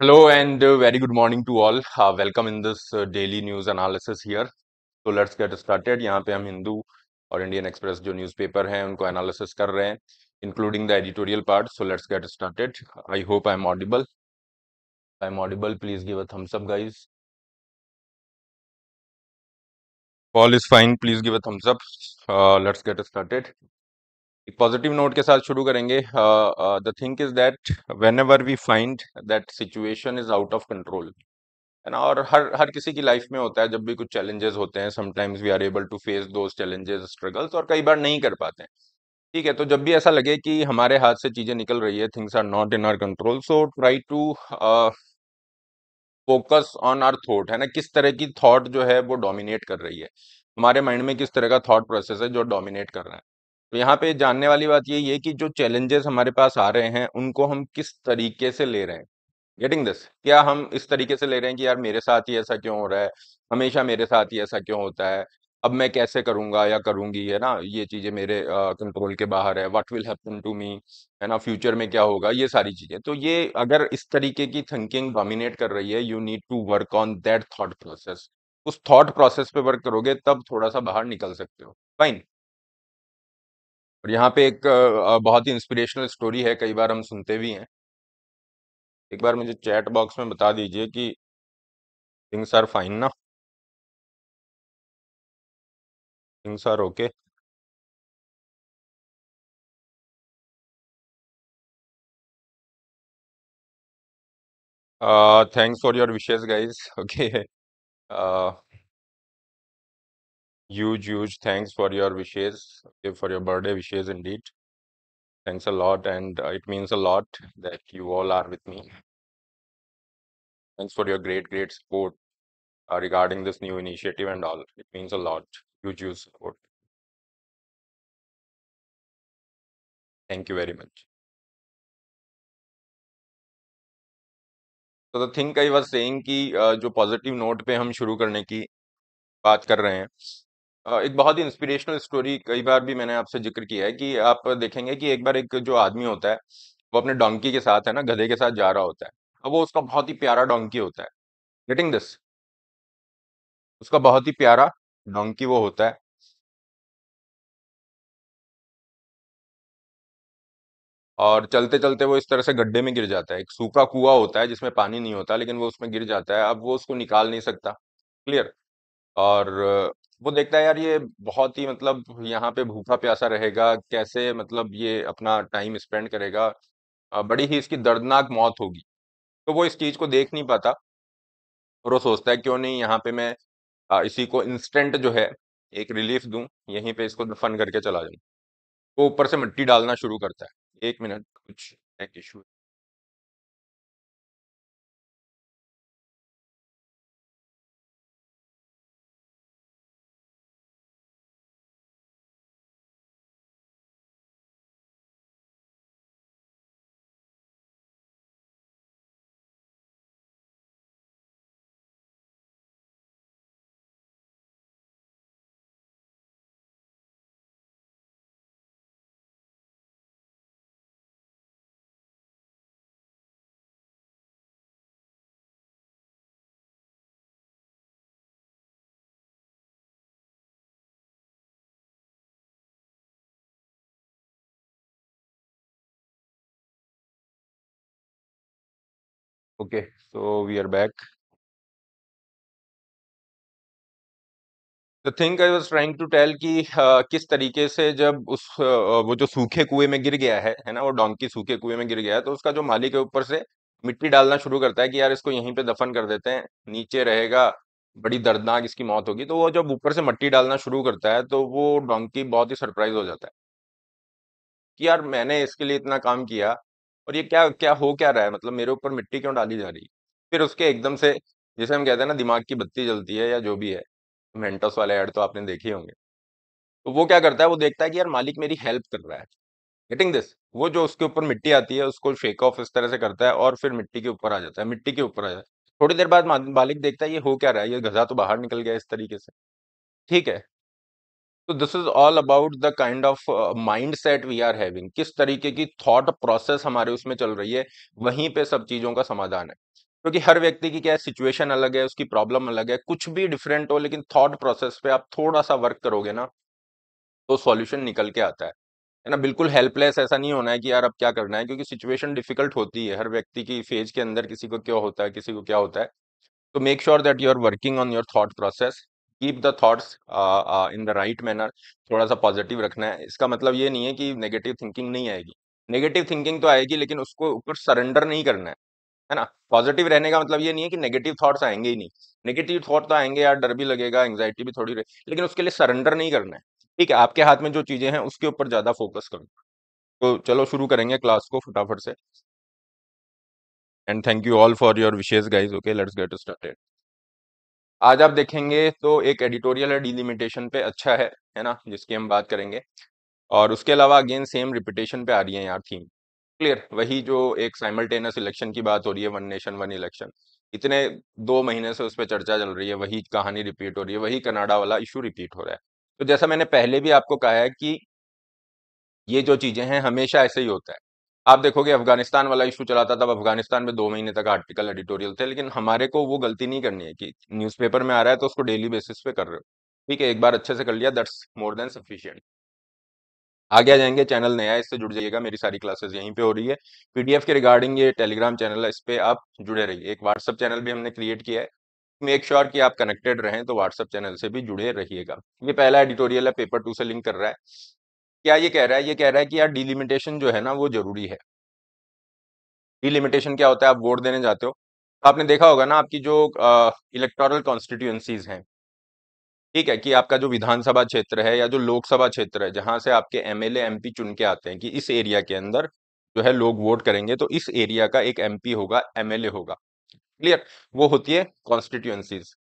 Hello and uh, very good morning to all. Uh, welcome in this uh, daily news analysis here. So let's get started. यहाँ पे हम हिंदू और Indian express जो newspaper हैं उनको analysis कर रहे हैं including the editorial part so let's get started I hope I am audible I am audible please give a thumbs up guys all is fine please give a thumbs up let's get started एक positive note के साथ शुरू करेंगे the think is that whenever we find that situation is out of control है ना और हर हर किसी की लाइफ में होता है जब भी कुछ चैलेंजेस होते हैं sometimes we are able to face those challenges struggles और कई बार नहीं कर पाते हैं ठीक है तो जब भी ऐसा लगे कि हमारे हाथ से चीज़ें निकल रही है things are not in our control so try to focus on our thought है ना किस तरह की थॉट जो है वो डोमिनेट कर रही है हमारे माइंड में किस तरह का थॉट प्रोसेस है जो डोमिनेट कर रहा है तो यहाँ पे जानने वाली बात यही है कि जो चैलेंजेस हमारे पास आ रहे हैं उनको हम किस तरीके से ले रहे हैं गेटिंग दिस क्या हम इस तरीके से ले रहे हैं कि यार मेरे साथ ही ऐसा क्यों हो रहा है हमेशा मेरे साथ ही ऐसा क्यों होता है अब मैं कैसे करूंगा या करूंगी है ना ये चीजें मेरे कंट्रोल के बाहर है what will happen to me है ना फ्यूचर में क्या होगा ये सारी चीजें तो ये अगर इस तरीके की थिंकिंग डोमिनेट कर रही है you need to work on that thought process उस थॉट प्रोसेस पे वर्क करोगे तब थोड़ा सा बाहर निकल सकते हो फाइन और यहाँ पे एक बहुत ही इंस्पिरेशनल स्टोरी है कई बार हम सुनते भी हैं एक बार मुझे चैट बॉक्स में बता दीजिए कि थिंग्स आर फाइन ना things are okay thanks for your wishes guys okay huge huge thanks for your wishes for your birthday wishes indeed thanks a lot and uh, it means a lot that you all are with me thanks for your great great support uh, regarding this new initiative and all it means a lot huge huge support thank you very much तो the think I was saying कि जो positive note पे हम शुरू करने की बात कर रहे हैं एक बहुत ही इंस्पिरेशनल स्टोरी कई बार भी मैंने आपसे जिक्र किया है कि आप देखेंगे कि एक बार एक जो आदमी होता है वो अपने डोंकी के साथ है ना गधे के साथ जा रहा होता है अब वो उसका बहुत ही प्यारा डोंकी होता है गेटिंग दिस उसका बहुत ही प्यारा डोंकी वो होता है और चलते चलते वो इस तरह से गड्ढे में गिर जाता है एक सूखा कुआ होता है जिसमें पानी नहीं होता लेकिन वो उसमें गिर जाता है अब वो उसको निकाल नहीं सकता क्लियर और वो देखता है यार ये बहुत ही मतलब यहाँ पे भूखा प्यासा रहेगा कैसे मतलब ये अपना टाइम स्पेंड करेगा बड़ी ही इसकी दर्दनाक मौत होगी तो वो इस चीज को देख नहीं पाता और वो सोचता है क्यों नहीं यहाँ पे मैं इसी को इंस्टेंट जो है एक रिलीफ दूं यहीं पे इसको दफन करके चला जाऊं वो ऊपर से मिट्टी डालना शुरू करता है एक मिनट कुछ एक issue Okay, so we are back. The thing I was trying to tell कि uh, किस तरीके से जब उस uh, uh, वो जो सूखे कुएं में गिर गया है है ना वो डोंकी सूखे कुएं में गिर गया है तो उसका जो मालिक है ऊपर से मिट्टी डालना शुरू करता है कि यार इसको यहीं पे दफन कर देते हैं नीचे रहेगा बड़ी दर्दनाक इसकी मौत होगी तो वो जब ऊपर से मिट्टी डालना शुरू करता है तो वो डोंकी बहुत ही सरप्राइज हो जाता है कि यार मैंने इसके लिए इतना काम किया और ये क्या क्या हो क्या रहा है मतलब मेरे ऊपर मिट्टी क्यों डाली जा रही है फिर उसके एकदम से जिसे हम कहते हैं ना दिमाग की बत्ती जलती है या जो भी है मेंटस वाले ऐड तो आपने देखे होंगे तो वो क्या करता है वो देखता है कि यार मालिक मेरी हेल्प कर रहा है गेटिंग दिस वो जो उसके ऊपर मिट्टी आती है उसको शेक ऑफ इस तरह से करता है और फिर मिट्टी के ऊपर आ जाता है मिट्टी के ऊपर आ जाता है थोड़ी देर बाद मालिक देखता है ये हो क्या रहा है ये गजा तो बाहर निकल गया इस तरीके से ठीक है तो this is all about the kind of mindset we are having किस तरीके की थॉट प्रोसेस हमारे उसमें चल रही है वहीं पे सब चीजों का समाधान है क्योंकि तो हर व्यक्ति की क्या है सिचुएशन अलग है उसकी प्रॉब्लम अलग है कुछ भी डिफरेंट हो लेकिन थॉट प्रोसेस पे आप थोड़ा सा वर्क करोगे ना तो सॉल्यूशन निकल के आता है है ना बिल्कुल हेल्पलेस ऐसा नहीं होना है कि यार अब क्या करना है क्योंकि सिचुएशन डिफिकल्ट होती है हर व्यक्ति की फेज के अंदर किसी को क्या होता है किसी को क्या होता है तो make sure that you are working on your thought process keep the thoughts in the right manner थोड़ा सा पॉजिटिव रखना है इसका मतलब ये नहीं है कि नेगेटिव थिंकिंग नहीं आएगी नेगेटिव थिंकिंग तो आएगी लेकिन उसको ऊपर सरेंडर नहीं करना है है ना पॉजिटिव रहने का मतलब ये नहीं है कि नेगेटिव थॉट्स आएंगे ही नहीं नेगेटिव थॉट तो आएंगे यार डर भी लगेगा एंग्जाइटी भी थोड़ी रहे लेकिन उसके लिए सरेंडर नहीं करना है ठीक है आपके हाथ में जो चीज़ें हैं उसके ऊपर ज़्यादा फोकस करना तो चलो शुरू करेंगे क्लास को फटाफट से and thank you all for your wishes guys okay let's get started आज आप देखेंगे तो एक एडिटोरियल है डिलिमिटेशन पे अच्छा है है ना जिसकी हम बात करेंगे और उसके अलावा अगेन सेम रिपीटेशन पे आ रही है यार थीम क्लियर वही जो एक साइमल्टेनियस इलेक्शन की बात हो रही है वन नेशन वन इलेक्शन इतने दो महीने से उस पर चर्चा चल रही है वही कहानी रिपीट हो रही है वही कनाडा वाला इशू रिपीट हो रहा है तो जैसा मैंने पहले भी आपको कहा है कि ये जो चीज़ें हैं हमेशा ऐसे ही होता है आप देखोगे अफगानिस्तान वाला इशू चला था तब अफगानिस्तान में दो महीने तक आर्टिकल एडिटोरियल थे लेकिन हमारे को वो गलती नहीं करनी है कि न्यूज़पेपर में आ रहा है तो उसको डेली बेसिस पे कर रहे हो ठीक है एक बार अच्छे से कर लिया दैट्स मोर देन सफिशियंट आगे आ जाएंगे चैनल नया इससे जुड़ जाइएगा मेरी सारी क्लासेस यहीं पे हो रही है पीडीएफ के रिगार्डिंग ये टेलीग्राम चैनल है इस पर आप जुड़े रहिए एक व्हाट्सअप चैनल भी हमने क्रिएट किया है मेक श्योर sure कि आप कनेक्टेड रहें तो व्हाट्सअप चैनल से भी जुड़े रहिएगा ये पहला एडिटोरियल है पेपर टू से लिंक कर रहा है क्या ये कह रहा है ये कह रहा है कि यार डिलिमिटेशन जो है ना वो जरूरी है डिलिमिटेशन क्या होता है आप वोट देने जाते हो आपने देखा होगा ना आपकी जो इलेक्टोरल कॉन्स्टिट्यूएंसीज हैं ठीक है कि आपका जो विधानसभा क्षेत्र है या जो लोकसभा क्षेत्र है जहां से आपके एमएलए एमपी चुन के आते हैं कि इस एरिया के अंदर जो है लोग वोट करेंगे तो इस एरिया का एक एमपी होगा एमएलए होगा क्लियर वो होती है कॉन्स्टिट्यूएंसीज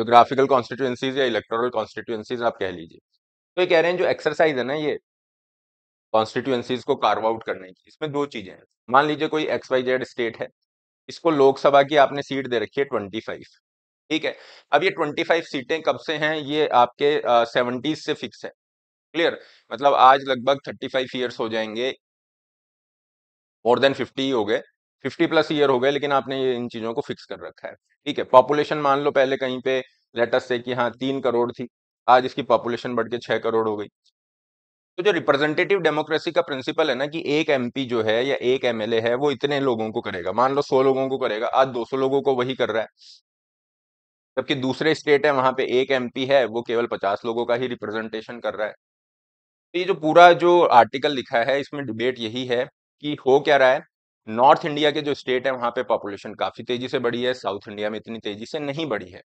जोग्राफिकल कॉन्स्टिट्यूएंसीज या इलेक्टोरल कॉन्स्टिट्यूएंसीज आप कह लीजिए तो ये कह रहे हैं जो एक्सरसाइज है ना ये कॉन्स्टिट्यूएंसीज को कार्व आउट करने की इसमें दो चीजें हैं मान लीजिए कोई एक्स वाई जेड स्टेट है इसको लोकसभा की आपने सीट दे रखी है ट्वेंटी फाइव ठीक है अब ये ट्वेंटी फाइव सीटें कब से हैं ये आपके सेवेंटीज से फिक्स है क्लियर मतलब आज लगभग थर्टी फाइव ईयर्स हो जाएंगे मोर देन फिफ्टी हो गए फिफ्टी प्लस ईयर हो गए लेकिन आपने ये इन चीजों को फिक्स कर रखा है ठीक है पॉपुलेशन मान लो पहले कहीं पे लेटस से कि हाँ तीन करोड़ थी आज इसकी पॉपुलेशन बढ़ के छह करोड़ हो गई तो जो रिप्रेजेंटेटिव डेमोक्रेसी का प्रिंसिपल है ना कि एक एमपी जो है या एक एमएलए है वो इतने लोगों को करेगा मान लो सौ लोगों को करेगा आज दो सौ लोगों को वही कर रहा है जबकि दूसरे स्टेट है वहां पे एक एमपी है वो केवल पचास लोगों का ही रिप्रेजेंटेशन कर रहा है तो ये जो पूरा जो आर्टिकल लिखा है इसमें डिबेट यही है कि हो क्या रहा है नॉर्थ इंडिया के जो स्टेट है वहां पे पॉपुलेशन काफी तेजी से बढ़ी है साउथ इंडिया में इतनी तेजी से नहीं बढ़ी है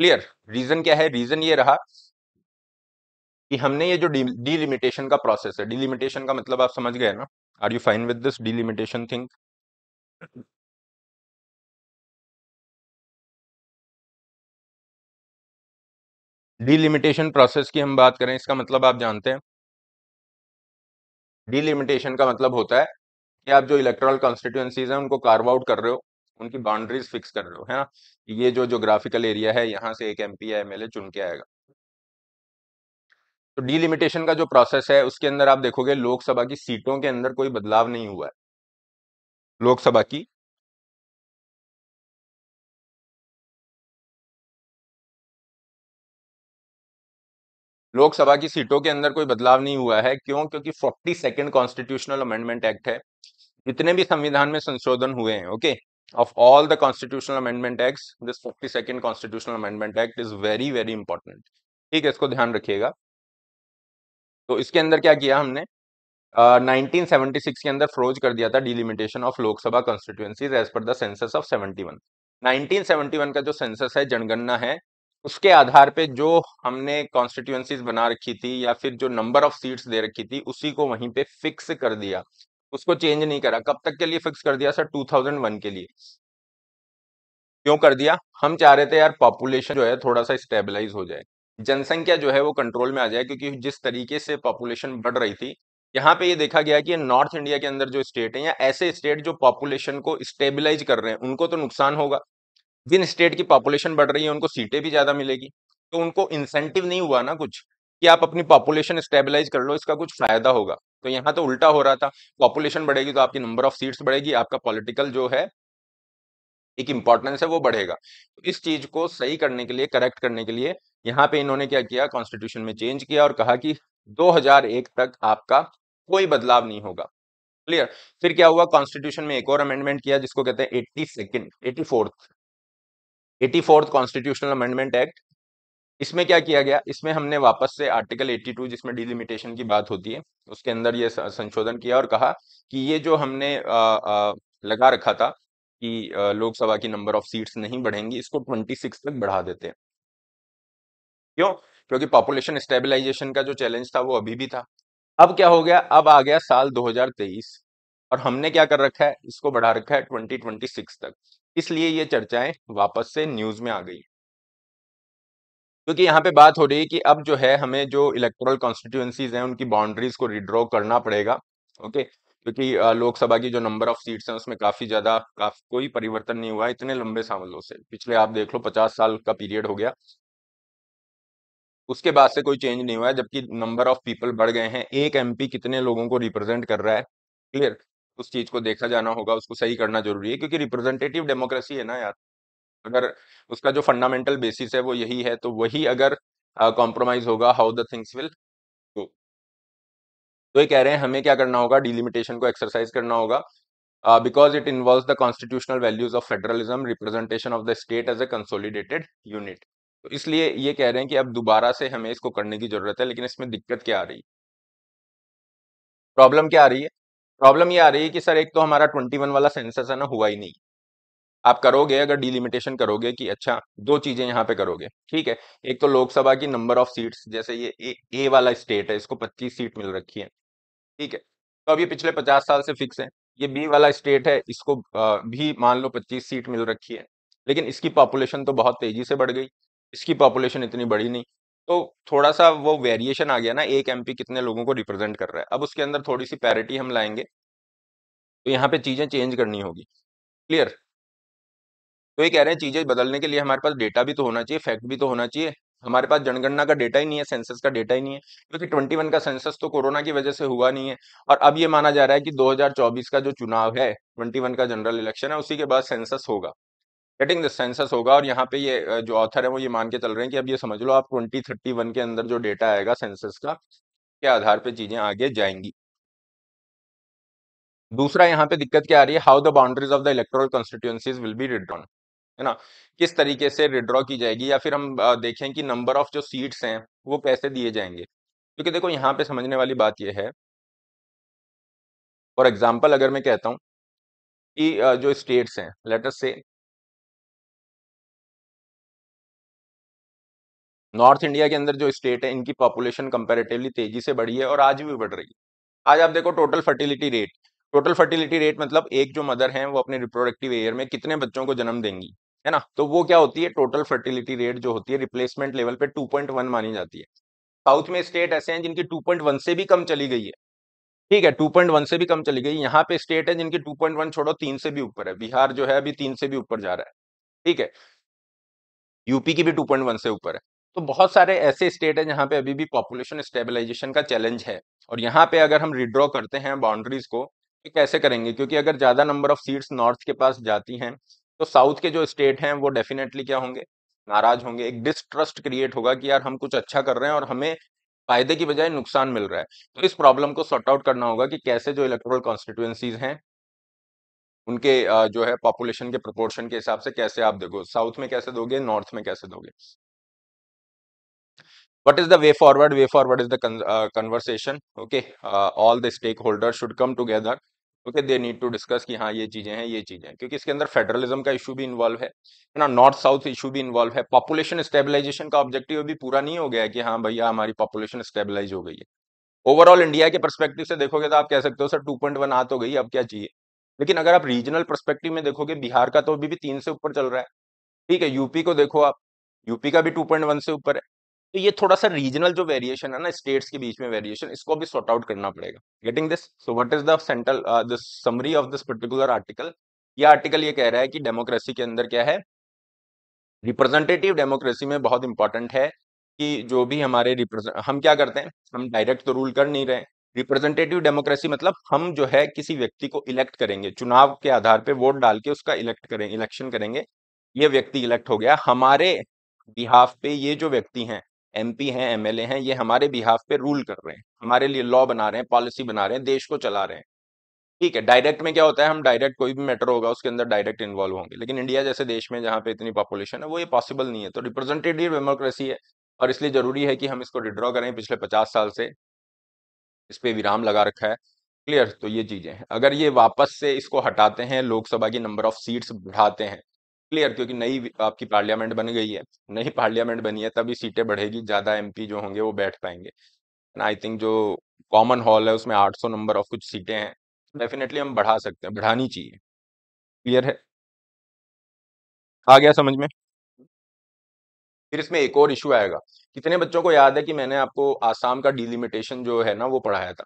क्लियर? रीज़न क्या है? रीज़न ये रहा कि हमने ये जो डिलिमिटेशन का प्रोसेस है, डिलिमिटेशन का मतलब आप समझ गए ना? Are you fine with this delimitation thing? Delimitation process की हम बात करें इसका मतलब आप जानते हैं डिलिमिटेशन का मतलब होता है कि आप जो इलेक्ट्रल कॉन्स्टिट्यूएंसीज हैं उनको कार्व आउट कर रहे हो उनकी बाउंड्रीज फिक्स कर रहे हो है ना ये जो जोग्राफिकल एरिया है यहाँ से एक एम पी या एम चुन के आएगा तो डीलिमिटेशन का जो प्रोसेस है उसके अंदर आप देखोगे लोकसभा की सीटों के अंदर कोई बदलाव नहीं हुआ है लोकसभा की लोकसभा की सीटों के अंदर कोई बदलाव नहीं हुआ है क्यों क्योंकि forty second constitutional amendment act है इतने भी संविधान में संशोधन हुए हैं okay of all the constitutional amendment acts this 52nd constitutional amendment act is very very important ठीक है इसको ध्यान रखिएगा तो इसके अंदर क्या किया हमने uh, 1976 के अंदर फ्रोज कर दिया था delimitation of Lok Sabha constituencies as per the census of 71 1971 का जो सेंसस है जनगणना है उसके आधार पे जो हमने कॉन्स्टिट्यूएंसीज बना रखी थी या फिर जो नंबर ऑफ सीट्स दे रखी थी उसी को वहीं पे फिक्स कर दिया उसको चेंज नहीं करा कब तक के लिए फिक्स कर दिया सर 2001 के लिए क्यों कर दिया हम चाह रहे थे यार पॉपुलेशन जो है थोड़ा सा स्टेबलाइज हो जाए जनसंख्या जो है वो कंट्रोल में आ जाए क्योंकि जिस तरीके से पॉपुलेशन बढ़ रही थी यहाँ पे ये देखा गया कि नॉर्थ इंडिया के अंदर जो स्टेट है या ऐसे स्टेट जो पॉपुलेशन को स्टेबिलाईज कर रहे हैं उनको तो नुकसान होगा जिन स्टेट की पॉपुलेशन बढ़ रही है उनको सीटें भी ज़्यादा मिलेगी तो उनको इंसेंटिव नहीं हुआ ना कुछ कि आप अपनी पॉपुलेशन स्टेबलाइज कर लो इसका कुछ फायदा होगा तो यहाँ तो उल्टा हो रहा था पॉपुलेशन बढ़ेगी तो आपकी नंबर ऑफ सीट्स बढ़ेगी आपका पॉलिटिकल जो है एक इंपॉर्टेंस है वो बढ़ेगा तो इस चीज को सही करने के लिए करेक्ट करने के लिए यहाँ पे इन्होंने क्या किया कॉन्स्टिट्यूशन में चेंज किया और कहा कि 2001 तक आपका कोई बदलाव नहीं होगा क्लियर फिर क्या हुआ कॉन्स्टिट्यूशन में एक और अमेंडमेंट किया जिसको कहते हैं eighty second eighty fourth eighty fourth constitutional amendment act इसमें क्या किया गया इसमें हमने वापस से आर्टिकल 82 जिसमें डिलिमिटेशन की बात होती है उसके अंदर ये संशोधन किया और कहा कि ये जो हमने आ, आ, लगा रखा था कि लोकसभा की नंबर ऑफ सीट्स नहीं बढ़ेंगी इसको 26 तक बढ़ा देते हैं क्यों क्योंकि पॉपुलेशन स्टेबिलाईजेशन का जो चैलेंज था वो अभी भी था अब क्या हो गया अब आ गया साल दो और हमने क्या कर रखा है इसको बढ़ा रखा है ट्वेंटी तक इसलिए ये चर्चाएं वापस से न्यूज में आ गई क्योंकि यहाँ पे बात हो रही है कि अब जो है हमें जो इलेक्टोरल कॉन्स्टिट्यूएंसीज हैं उनकी बाउंड्रीज को रिड्रॉ करना पड़ेगा ओके क्योंकि लोकसभा की जो नंबर ऑफ सीट्स हैं उसमें काफी ज्यादा काफी कोई परिवर्तन नहीं हुआ इतने लंबे सालों से पिछले आप देख लो पचास साल का पीरियड हो गया उसके बाद से कोई चेंज नहीं हुआ है जबकि नंबर ऑफ पीपल बढ़ गए हैं एक एम कितने लोगों को रिप्रेजेंट कर रहा है क्लियर उस चीज को देखा जाना होगा उसको सही करना जरूरी है क्योंकि रिप्रेजेंटेटिव डेमोक्रेसी है ना यार अगर उसका जो फंडामेंटल बेसिस है वो यही है तो वही अगर कॉम्प्रोमाइज होगा how the things will go तो ये कह रहे हैं हमें क्या करना होगा डिलिमिटेशन को एक्सरसाइज करना होगा because it involve the constitutional values of federalism representation of the state as a consolidated unit तो इसलिए ये कह रहे हैं कि अब दोबारा से हमें इसको करने की जरूरत है लेकिन इसमें दिक्कत क्या आ रही है प्रॉब्लम क्या आ रही है प्रॉब्लम ये आ रही है कि सर एक तो हमारा ट्वेंटी वन वाला सेंसस है ना हुआ ही नहीं आप करोगे अगर डिलिमिटेशन करोगे कि अच्छा दो चीजें यहाँ पे करोगे ठीक है एक तो लोकसभा की नंबर ऑफ सीट्स जैसे ये ए, ए वाला स्टेट है इसको 25 सीट मिल रखी है ठीक है तो अब ये पिछले 50 साल से फिक्स है ये बी वाला स्टेट है इसको भी मान लो 25 सीट मिल रखी है लेकिन इसकी पॉपुलेशन तो बहुत तेजी से बढ़ गई इसकी पॉपुलेशन इतनी बड़ी नहीं तो थोड़ा सा वो वेरिएशन आ गया ना एक एम कितने लोगों को रिप्रेजेंट कर रहा है अब उसके अंदर थोड़ी सी पैरिटी हम लाएंगे तो यहाँ पे चीजें चेंज करनी होगी क्लियर तो ये कह रहे हैं चीजें बदलने के लिए हमारे पास डेटा भी तो होना चाहिए फैक्ट भी तो होना चाहिए हमारे पास जनगणना का डेटा ही नहीं है सेंसस का डेटा ही नहीं है क्योंकि ट्वेंटी वन का सेंसस तो कोरोना की वजह से हुआ नहीं है और अब ये माना जा रहा है कि 2024 का जो चुनाव है 21 का जनरल इलेक्शन है उसी के बाद सेंसस होगा गेटिंग द सेंसस होगा और यहाँ पे ये जो ऑथर है वो ये मान के चल रहे हैं कि अब ये समझ लो आप ट्वेंटी थर्टी वन के अंदर जो डेटा आएगा सेंसस का के आधार पर चीजें आगे जाएंगी दूसरा यहाँ पे दिक्कत क्या आ रही है how the boundaries of the electoral constituencies will be return है ना किस तरीके से विड्रॉ की जाएगी या फिर हम देखें कि नंबर ऑफ जो सीट्स हैं वो कैसे दिए जाएंगे क्योंकि देखो यहाँ पे समझने वाली बात यह है फॉर एग्जाम्पल अगर मैं कहता हूँ कि जो स्टेट्स हैं लेटर से नॉर्थ इंडिया के अंदर जो स्टेट है इनकी पॉपुलेशन कंपेरेटिवली तेजी से बढ़ी है और आज भी बढ़ रही है आज आप देखो total fertility rate total fertility rate मतलब एक जो मदर है वो अपने रिप्रोडक्टिव एयर में कितने बच्चों को जन्म देंगी है ना तो वो क्या होती है टोटल फर्टिलिटी रेट जो होती है रिप्लेसमेंट लेवल पे 2.1 मानी जाती है साउथ में स्टेट ऐसे हैं जिनकी 2.1 से भी कम चली गई है ठीक है 2.1 से भी कम चली गई यहाँ पे स्टेट है जिनकी 2.1 छोड़ो तीन से भी ऊपर है बिहार जो है अभी तीन से भी ऊपर जा रहा है ठीक है यूपी की भी टू से ऊपर है तो बहुत सारे ऐसे स्टेट है जहाँ पे अभी भी पॉपुलेशन स्टेबिलाईजेशन का चैलेंज है और यहाँ पे अगर हम रिड्रॉ करते हैं बाउंड्रीज को तो कैसे करेंगे क्योंकि अगर ज़्यादा नंबर ऑफ सीट्स नॉर्थ के पास जाती हैं तो साउथ के जो स्टेट हैं वो डेफिनेटली क्या होंगे नाराज होंगे एक डिस्ट्रस्ट क्रिएट होगा कि यार हम कुछ अच्छा कर रहे हैं और हमें फायदे की बजाय नुकसान मिल रहा है तो इस प्रॉब्लम को सॉर्ट आउट करना होगा कि कैसे जो इलेक्ट्रोल कॉन्स्टिट्यूएंसीज हैं उनके जो है पॉपुलेशन के प्रपोर्शन के हिसाब से कैसे आप देखो साउथ में कैसे दोगे नॉर्थ में कैसे दोगे what is the way forward way forward is the conversation okay all the stakeholder should come together okay they need to discuss कि हाँ ये चीज़ें हैं ये चीज़ें हैं क्योंकि इसके अंदर फेडरलिज्म का इशू भी इन्वॉल्व है ना नॉर्थ साउथ इशू भी इन्वॉल्व है पॉपुलेशन स्टेबिलाईजेशन का ऑब्जेक्टिव अभी पूरा नहीं हो गया है कि हाँ भैया हमारी पॉपुलेशन स्टेबिलाईज हो गई है ओवरऑल इंडिया के परस्पेक्टिव से देखोगे तो आप कह सकते हो सर टू पॉइंट वन आ तो गई अब क्या चाहिए लेकिन अगर आप रीजनल परस्पेक्टिव में देखोगे बिहार का तो अभी भी तीन से ऊपर चल रहा है ठीक है यूपी को देखो आप यूपी का भी टू पॉइंट वन से ऊपर है तो ये थोड़ा सा रीजनल जो वेरिएशन है ना स्टेट्स के बीच में वेरिएशन इसको भी सॉर्ट आउट करना पड़ेगा getting this so what is the central the summary of this particular article ये आर्टिकल ये कह रहा है कि डेमोक्रेसी के अंदर क्या है रिप्रेजेंटेटिव डेमोक्रेसी में बहुत इंपॉर्टेंट है कि जो भी हमारे रिप्रेजेंट हम क्या करते हैं हम डायरेक्ट तो रूल कर नहीं रहे रिप्रेजेंटेटिव डेमोक्रेसी मतलब हम जो है किसी व्यक्ति को इलेक्ट करेंगे चुनाव के आधार पर वोट डाल के उसका इलेक्ट करें इलेक्शन करेंगे ये व्यक्ति इलेक्ट हो गया हमारे बिहाफ पे ये जो व्यक्ति हैं एमपी हैं एमएलए हैं ये हमारे बिहाफ पे रूल कर रहे हैं हमारे लिए लॉ बना रहे हैं पॉलिसी बना रहे हैं देश को चला रहे हैं ठीक है डायरेक्ट में क्या होता है हम डायरेक्ट कोई भी मैटर होगा उसके अंदर डायरेक्ट इन्वॉल्व होंगे लेकिन इंडिया जैसे देश में जहाँ पे इतनी पॉपुलेशन है वो ये पॉसिबल नहीं है तो रिप्रेजेंटेटिव डेमोक्रेसी है और इसलिए जरूरी है कि हम इसको रिड्रॉ करें पिछले पचास साल से इस पर विराम लगा रखा है क्लियर तो ये चीजें हैं अगर ये वापस से इसको हटाते हैं लोकसभा की नंबर ऑफ सीट्स बढ़ाते हैं क्लियर क्योंकि नई आपकी पार्लियामेंट बन गई है नई पार्लियामेंट बनी है तभी सीटें बढ़ेगी ज्यादा एमपी जो होंगे वो बैठ पाएंगे आई थिंक जो कॉमन हॉल है उसमें 800 नंबर ऑफ कुछ सीटें हैं डेफिनेटली हम बढ़ा सकते हैं बढ़ानी चाहिए क्लियर है आ गया समझ में फिर इसमें एक और इशू आएगा कितने बच्चों को याद है कि मैंने आपको आसाम का डिलिमिटेशन जो है ना वो पढ़ाया था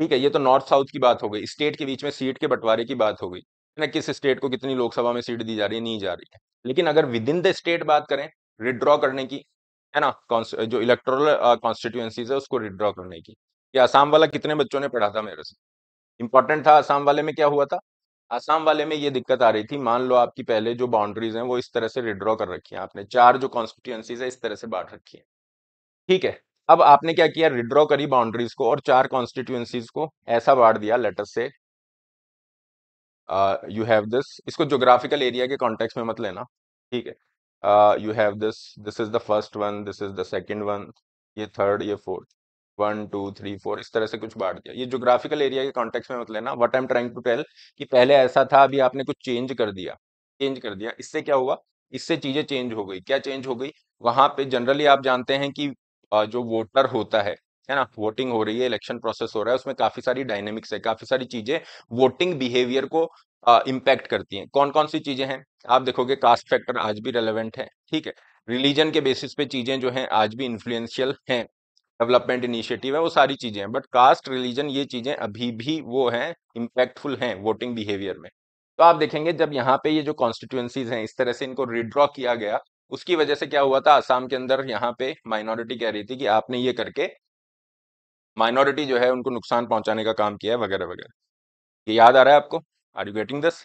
ठीक है ये तो नॉर्थ साउथ की बात हो गई स्टेट के बीच में सीट के बंटवारे की बात हो गई ना किस स्टेट को कितनी लोकसभा में सीट दी जा रही है नहीं जा रही है लेकिन अगर विद इन द स्टेट बात करें विड्रॉ करने की है ना जो इलेक्ट्रल कॉन्स्टिट्यूएंसीज है उसको विड्रॉ करने की कि आसाम वाला कितने बच्चों ने पढ़ा था मेरे से इंपॉर्टेंट था आसाम वाले में क्या हुआ था आसाम वाले में ये दिक्कत आ रही थी मान लो आपकी पहले जो बाउंड्रीज हैं वो इस तरह से विड्रॉ कर रखी है आपने चार जो कॉन्स्टिट्यूएंसीज है इस तरह से बांट रखी है ठीक है अब आपने क्या किया विड्रॉ करी बाउंड्रीज को और चार कॉन्स्टिट्यूएंसीज को ऐसा बांट दिया लेटर से यू हैव दिस इसको जोग्राफिकल एरिया के कॉन्टेक्स्ट में मत लेना ठीक है you have this this is the first one this is the second one ये थर्ड ये fourth one two three four इस तरह से कुछ बांट दिया ये जोग्राफिकल एरिया के कॉन्टेक्स्ट में मत लेना what I am trying to tell कि पहले ऐसा था अभी आपने कुछ चेंज कर दिया चेंज कर दिया इससे क्या हुआ इससे चीजें चेंज हो गई क्या चेंज हो गई वहां पे जनरली आप जानते हैं कि जो वोटर होता है है ना वोटिंग हो रही है इलेक्शन प्रोसेस हो रहा है उसमें काफी सारी डायनेमिक्स है काफी सारी चीजें वोटिंग बिहेवियर को इम्पैक्ट करती हैं कौन कौन सी चीजें हैं आप देखोगे कास्ट फैक्टर आज भी रेलेवेंट है ठीक है रिलीजन के बेसिस पे चीजें जो हैं आज भी इन्फ्लुएंशियल हैं डेवलपमेंट इनिशिएटिव है वो सारी चीजें हैं बट कास्ट रिलीजन ये चीजें अभी भी वो हैं इम्पैक्टफुल हैं वोटिंग बिहेवियर में तो आप देखेंगे जब यहाँ पे ये जो कॉन्स्टिट्यूएंसीज हैं इस तरह से इनको रिड्रॉ किया गया उसकी वजह से क्या हुआ था आसाम के अंदर यहाँ पे माइनॉरिटी कह रही थी कि आपने ये करके माइनॉरिटी जो है उनको नुकसान पहुंचाने का काम किया है वगैरह वगैरह ये याद आ रहा है आपको are you getting this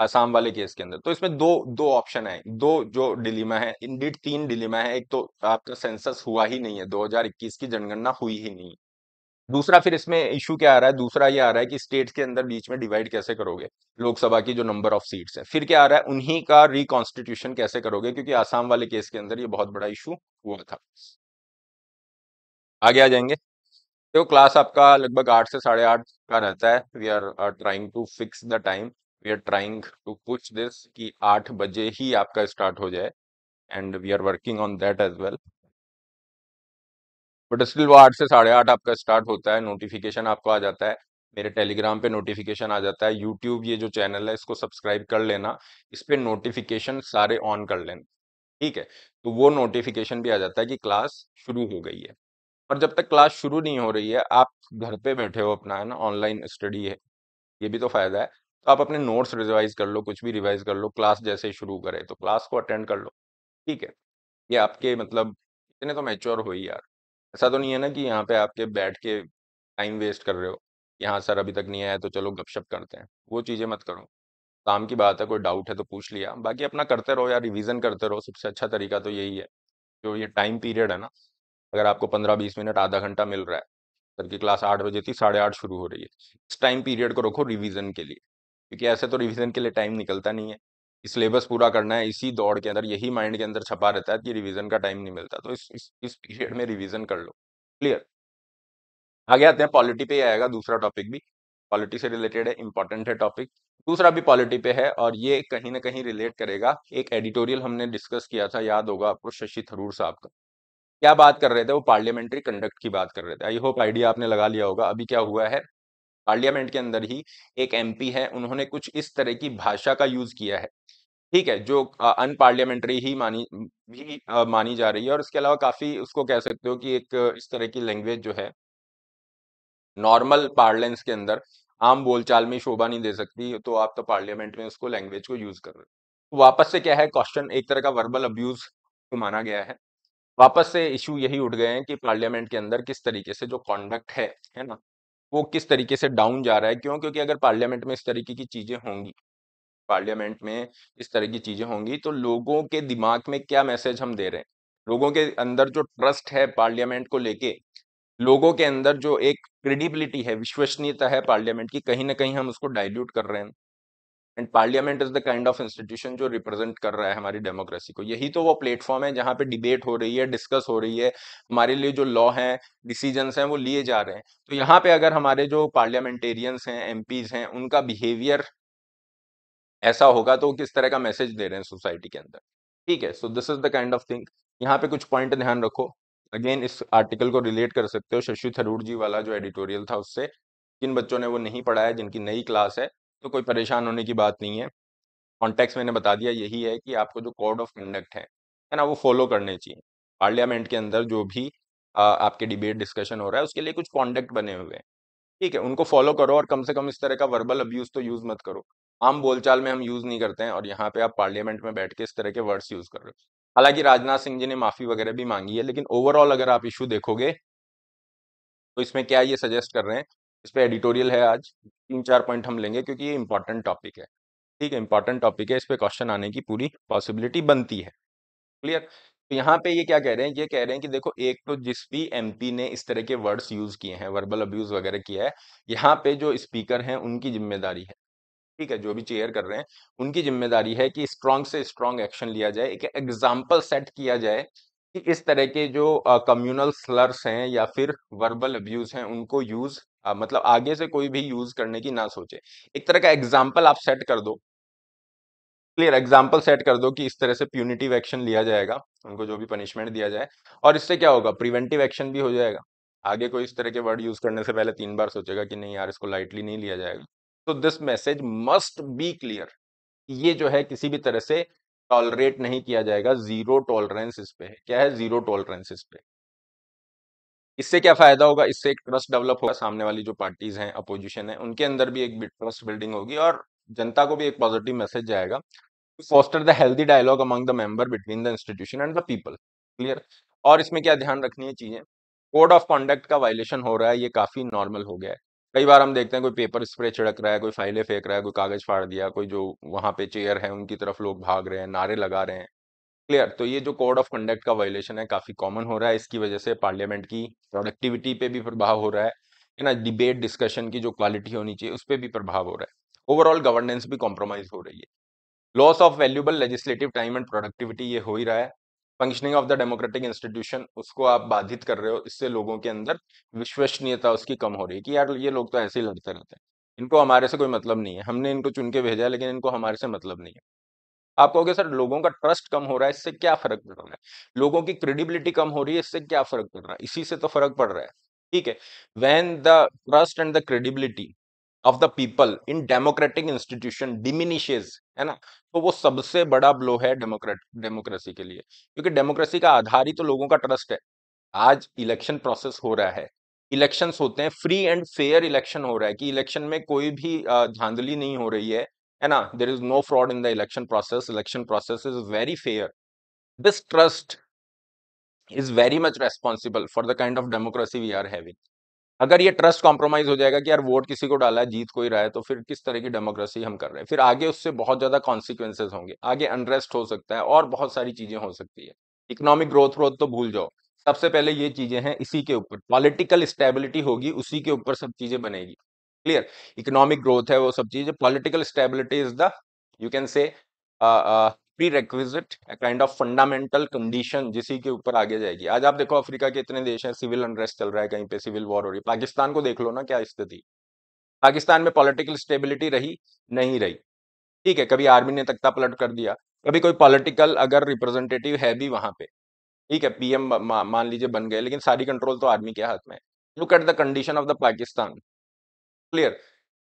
Assam वाले केस के अंदर तो इसमें दो दो ऑप्शन है दो जो डिलीमा है इन तीन डिलीमा है एक तो आपका सेंसस हुआ ही नहीं है 2021 की जनगणना हुई ही नहीं दूसरा फिर इसमें इशू क्या आ रहा है दूसरा ये आ रहा है कि स्टेट्स के अंदर बीच में डिवाइड कैसे करोगे लोकसभा की जो नंबर ऑफ सीट्स है फिर क्या आ रहा है उन्हीं का रिकॉन्स्टिट्यूशन कैसे करोगे क्योंकि आसाम वाले केस के अंदर ये बहुत बड़ा इशू हुआ था आगे आ जाएंगे तो क्लास आपका लगभग आठ से साढ़े आठ का रहता है we are trying to fix the time we are trying to push this कि आठ बजे ही आपका स्टार्ट हो जाए and we are working on that as well but still वो आठ से साढ़े आठ आपका स्टार्ट होता है नोटिफिकेशन आपको आ जाता है मेरे टेलीग्राम पे नोटिफिकेशन आ जाता है यूट्यूब ये जो चैनल है इसको सब्सक्राइब कर लेना इस पर नोटिफिकेशन सारे ऑन कर लेना ठीक है तो वो नोटिफिकेशन भी आ जाता है कि क्लास शुरू हो गई है और जब तक क्लास शुरू नहीं हो रही है आप घर पे बैठे हो अपना है ना ऑनलाइन स्टडी है ये भी तो फायदा है तो आप अपने नोट्स रिवाइज कर लो कुछ भी रिवाइज कर लो क्लास जैसे ही शुरू करे तो क्लास को अटेंड कर लो ठीक है ये आपके मतलब इतने तो मैच्योर हो ही यार ऐसा तो नहीं है ना कि यहाँ पे आपके बैठ के टाइम वेस्ट कर रहे हो कि हाँ सर अभी तक नहीं आया तो चलो गपशप करते हैं वो चीज़ें मत करो काम की बात है कोई डाउट है तो पूछ लिया बाकी अपना करते रहो या रिवीजन करते रहो सबसे अच्छा तरीका तो यही है जो ये टाइम पीरियड है ना अगर आपको पंद्रह बीस मिनट आधा घंटा मिल रहा है सर की क्लास आठ बजे थी साढ़े आठ शुरू हो रही है इस टाइम पीरियड को रखो रिविजन के लिए क्योंकि ऐसे तो रिविजन के लिए टाइम निकलता नहीं है सिलेबस पूरा करना है इसी दौड़ के अंदर यही माइंड के अंदर छपा रहता है कि रिविज़न का टाइम नहीं मिलता तो इस इस, इस पीरियड में रिविज़न कर लो क्लियर आगे आते हैं पॉलिटी पे आएगा दूसरा टॉपिक भी पॉलिटी से रिलेटेड है इंपॉर्टेंट है टॉपिक दूसरा भी पॉलिटी पे है और ये कहीं ना कहीं रिलेट करेगा एक एडिटोरियल हमने डिस्कस किया था याद होगा आपको शशि थरूर साहब का क्या बात कर रहे थे वो पार्लियामेंट्री कंडक्ट की बात कर रहे थे आई होप आइडिया आपने लगा लिया होगा अभी क्या हुआ है पार्लियामेंट के अंदर ही एक एमपी है उन्होंने कुछ इस तरह की भाषा का यूज किया है ठीक है जो अनपार्लियामेंट्री ही मानी भी आ, मानी जा रही है और इसके अलावा काफी उसको कह सकते हो कि एक इस तरह की लैंग्वेज जो है नॉर्मल पार्लेंस के अंदर आम बोलचाल में शोभा नहीं दे सकती तो आप तो पार्लियामेंट में उसको लैंग्वेज को यूज कर रहे हो वापस से क्या है क्वेश्चन एक तरह का वर्बल अब्यूज को माना गया है वापस से इशू यही उठ गए हैं कि पार्लियामेंट के अंदर किस तरीके से जो कॉन्डक्ट है है ना वो किस तरीके से डाउन जा रहा है क्यों क्योंकि अगर पार्लियामेंट में इस तरीके की चीज़ें होंगी पार्लियामेंट में इस तरह की चीज़ें होंगी तो लोगों के दिमाग में क्या मैसेज हम दे रहे हैं लोगों के अंदर जो ट्रस्ट है पार्लियामेंट को लेके लोगों के अंदर जो एक क्रेडिबिलिटी है विश्वसनीयता है पार्लियामेंट की कहीं ना कहीं हम उसको डाइल्यूट कर रहे हैं and parliament is the kind of institution जो रिप्रेजेंट कर रहा है हमारी डेमोक्रेसी को यही तो वो प्लेटफॉर्म है जहाँ पे डिबेट हो रही है डिस्कस हो रही है हमारे लिए जो लॉ है डिसीजन हैं वो लिए जा रहे हैं तो यहाँ पे अगर हमारे जो पार्लियामेंटेरियंस हैं एम हैं उनका बिहेवियर ऐसा होगा तो किस तरह का मैसेज दे रहे हैं सोसाइटी के अंदर ठीक है so this is the kind of thing यहाँ पे कुछ पॉइंट ध्यान रखो अगेन इस आर्टिकल को रिलेट कर सकते हो शशि थरूर जी वाला जो एडिटोरियल था उससे किन बच्चों ने वो नहीं पढ़ाया जिनकी नई क्लास है तो कोई परेशान होने की बात नहीं है कॉन्टेक्स मैंने बता दिया यही है कि आपको जो कोड ऑफ कंडक्ट है है ना वो फॉलो करने चाहिए पार्लियामेंट के अंदर जो भी आ, आपके डिबेट डिस्कशन हो रहा है उसके लिए कुछ कॉन्डक्ट बने हुए हैं ठीक है उनको फॉलो करो और कम से कम इस तरह का वर्बल अब्यूज़ तो यूज़ मत करो आम बोलचाल में हम यूज़ नहीं करते हैं और यहाँ पे आप पार्लियामेंट में बैठ के इस तरह के वर्ड्स यूज़ कर रहे हो हालांकि राजनाथ सिंह जी ने माफ़ी वगैरह भी मांगी है लेकिन ओवरऑल अगर आप इशू देखोगे तो इसमें क्या ये सजेस्ट कर रहे हैं इस पर एडिटोरियल है आज तीन चार पॉइंट हम लेंगे क्योंकि ये इंपॉर्टेंट टॉपिक है ठीक है इंपॉर्टेंट टॉपिक है इस पर क्वेश्चन आने की पूरी पॉसिबिलिटी बनती है क्लियर तो यहाँ पे ये क्या कह रहे हैं ये कह रहे हैं कि देखो एक तो जिस भी एमपी ने इस तरह के वर्ड्स यूज किए हैं वर्बल अब्यूज वगैरह किया है यहाँ पे जो स्पीकर हैं उनकी जिम्मेदारी है ठीक है जो भी चेयर कर रहे हैं उनकी जिम्मेदारी है कि स्ट्रांग से स्ट्रांग एक्शन लिया जाए एक एग्जाम्पल सेट किया जाए कि इस तरह के जो कम्युनल स्लर्स हैं या फिर वर्बल अब्यूज हैं उनको यूज मतलब आगे से कोई भी यूज करने की ना सोचे एक तरह का एग्जाम्पल आप सेट कर दो क्लियर एग्जाम्पल सेट कर दो कि इस तरह से प्यूनिटिव एक्शन लिया जाएगा उनको जो भी पनिशमेंट दिया जाए और इससे क्या होगा प्रिवेंटिव एक्शन भी हो जाएगा आगे कोई इस तरह के वर्ड यूज करने से पहले तीन बार सोचेगा कि नहीं यार इसको लाइटली नहीं लिया जाएगा तो this message must be clear ये जो है किसी भी तरह से टॉलरेट नहीं किया जाएगा जीरो टॉलरेंस इस पे है क्या है जीरो टॉलरेंस इस पे इससे क्या फायदा होगा इससे एक ट्रस्ट डेवलप होगा सामने वाली जो पार्टीज हैं अपोजिशन है उनके अंदर भी एक ट्रस्ट बिल्डिंग होगी और जनता को भी एक पॉजिटिव मैसेज जाएगा to foster the healthy dialogue among the member between the institution and the people clear और इसमें क्या ध्यान रखनी है चीजें कोड ऑफ कॉन्डक्ट का वायलेशन हो रहा है ये काफी नॉर्मल हो गया है कई बार हम देखते हैं कोई पेपर स्प्रे छिड़क रहा है कोई फाइलें फेंक रहा है कोई कागज फाड़ दिया कोई जो वहां पे चेयर है उनकी तरफ लोग भाग रहे हैं नारे लगा रहे हैं क्लियर तो ये जो कोड ऑफ कंडक्ट का वायलेशन है काफी कॉमन हो रहा है इसकी वजह से पार्लियामेंट की प्रोडक्टिविटी पे भी प्रभाव हो रहा है ना डिबेट डिस्कशन की जो क्वालिटी होनी चाहिए उस पर भी प्रभाव हो रहा है ओवरऑल गवर्नेंस भी कॉम्प्रोमाइज हो रही है loss of valuable legislative time and productivity ये हो ही रहा है functioning of the democratic institution उसको आप बाधित कर रहे हो इससे लोगों के अंदर विश्वसनीयता उसकी कम हो रही है कि यार ये लोग तो ऐसे ही लड़ते रहते हैं इनको हमारे से कोई मतलब नहीं है हमने इनको चुन के भेजा है लेकिन इनको हमारे से मतलब नहीं है आप कहोगे सर लोगों का ट्रस्ट कम हो रहा है इससे क्या फर्क पड़ रहा है लोगों की क्रेडिबिलिटी कम हो रही है इससे क्या फर्क पड़ रहा है इसी से तो फर्क पड़ रहा है ठीक है when the trust and the credibility of the people in democratic institution diminishes है ना तो वो सबसे बड़ा ब्लो है डेमोक्रेट डेमोक्रेसी के लिए क्योंकि डेमोक्रेसी का आधार ही तो लोगों का ट्रस्ट है आज इलेक्शन प्रोसेस हो रहा है इलेक्शंस होते हैं फ्री एंड फेयर इलेक्शन हो रहा है कि इलेक्शन में कोई भी धांधली नहीं हो रही है है ना there is no fraud in the election process election process is very fair this trust is very much responsible for the kind of democracy we are having अगर ये ट्रस्ट कॉम्प्रोमाइज हो जाएगा कि यार वोट किसी को डाला है जीत कोई रहा है तो फिर किस तरह की डेमोक्रेसी हम कर रहे हैं फिर आगे उससे बहुत ज्यादा कॉन्सिक्वेंसेज होंगे आगे अनरेस्ट हो सकता है और बहुत सारी चीजें हो सकती है इकोनॉमिक ग्रोथ ग्रोथ तो भूल जाओ सबसे पहले ये चीजें हैं इसी के ऊपर पॉलिटिकल स्टेबिलिटी होगी उसी के ऊपर सब चीजें बनेगी क्लियर इकोनॉमिक ग्रोथ है वो सब चीजें political stability is the you can say a kind of fundamental condition जिसी के ऊपर आगे जाएगी आज आप देखो अफ्रीका के इतने देश हैं सिविल अनरेस्ट चल रहा है कहीं पे सिविल वॉर हो रही है पाकिस्तान को देख लो ना क्या स्थिति पाकिस्तान में पॉलिटिकल स्टेबिलिटी रही नहीं रही ठीक है कभी आर्मी ने तख्ता पलट कर दिया कभी कोई पॉलिटिकल अगर रिप्रेजेंटेटिव है भी वहां पे ठीक है पीएम मान लीजिए बन गए लेकिन सारी कंट्रोल तो आर्मी के हाथ में look at the condition of the Pakistan clear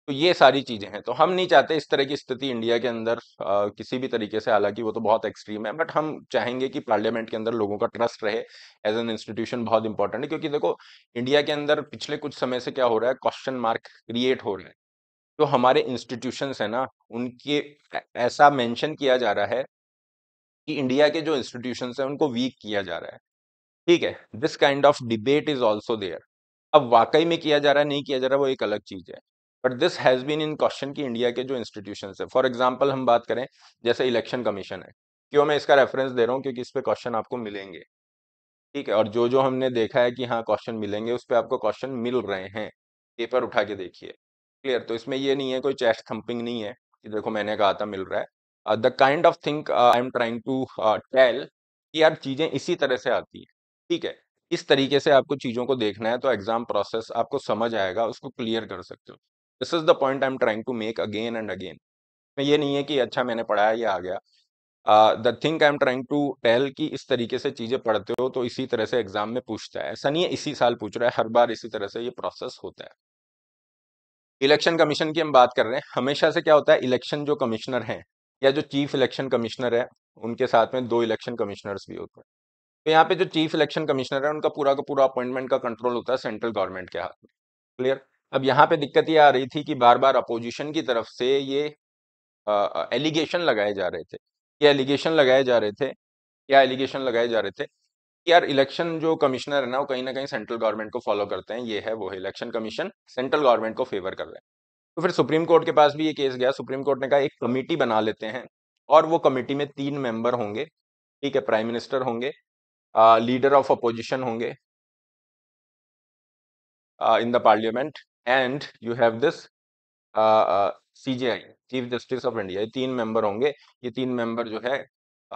तो ये सारी चीजें हैं तो हम नहीं चाहते इस तरह की स्थिति इंडिया के अंदर आ, किसी भी तरीके से हालांकि वो तो बहुत एक्सट्रीम है बट हम चाहेंगे कि पार्लियामेंट के अंदर लोगों का ट्रस्ट रहे एज एन इंस्टीट्यूशन बहुत इंपॉर्टेंट है क्योंकि देखो इंडिया के अंदर पिछले कुछ समय से क्या हो रहा है क्वेश्चन मार्क क्रिएट हो रहे हैं तो हमारे इंस्टीट्यूशन है ना उनके ऐसा मैंशन किया जा रहा है कि इंडिया के जो इंस्टीट्यूशन है उनको वीक किया जा रहा है ठीक है this kind of debate is also there अब वाकई में किया जा रहा है नहीं किया जा रहा है वो एक अलग चीज है but this has been in question की इंडिया के जो इंस्टीट्यूशन है फॉर एग्जाम्पल हम बात करें जैसे इलेक्शन कमीशन है क्यों मैं इसका रेफरेंस दे रहा हूँ क्योंकि इस पर क्वेश्चन आपको मिलेंगे ठीक है और जो जो हमने देखा है कि हाँ क्वेश्चन मिलेंगे उस पर आपको क्वेश्चन मिल रहे हैं पेपर उठा के देखिए क्लियर तो इसमें ये नहीं है कोई चेस्ट थम्पिंग नहीं है कि देखो मैंने कहा था मिल रहा है the kind of think I am trying to tell कि यार चीज़ें इसी तरह से आती हैं ठीक है इस तरीके से आपको चीज़ों को देखना है तो एग्जाम प्रोसेस आपको समझ आएगा उसको क्लियर कर सकते हो this is the point I am trying to make again and again ये नहीं है कि अच्छा मैंने पढ़ाया ये आ गया the think I am trying to tell कि इस तरीके से चीजें पढ़ते हो तो इसी तरह से एग्जाम में पूछता है ऐसा नहीं है इसी साल पूछ रहा है हर बार इसी तरह से ये प्रोसेस होता है इलेक्शन कमीशन की हम बात कर रहे हैं हमेशा से क्या होता है इलेक्शन जो कमिश्नर हैं या जो चीफ इलेक्शन कमिश्नर है उनके साथ में दो इलेक्शन कमिश्नर्स भी होते हैं तो यहाँ पे जो चीफ इलेक्शन कमिश्नर है उनका पूरा का पूरा अपॉइंटमेंट का कंट्रोल होता है सेंट्रल गवर्नमेंट के हाथ में क्लियर अब यहाँ पे दिक्कत ये आ रही थी कि बार बार अपोजिशन की तरफ से ये एलिगेशन लगाए जा रहे थे ये एलिगेशन लगाए जा रहे थे क्या एलिगेशन लगाए जा रहे थे यार इलेक्शन जो कमिश्नर है ना वो कहीं ना कहीं सेंट्रल गवर्नमेंट को फॉलो करते हैं ये है वो इलेक्शन कमीशन सेंट्रल गवर्नमेंट को फेवर कर रहे हैं तो फिर सुप्रीम कोर्ट के पास भी ये केस गया सुप्रीम कोर्ट ने कहा एक कमेटी बना लेते हैं और वो कमेटी में तीन मेंबर होंगे ठीक है प्राइम मिनिस्टर होंगे लीडर ऑफ अपोजिशन होंगे in the parliament and you have this CJI chief justice of India ये तीन मेंबर होंगे ये तीन मेंबर जो है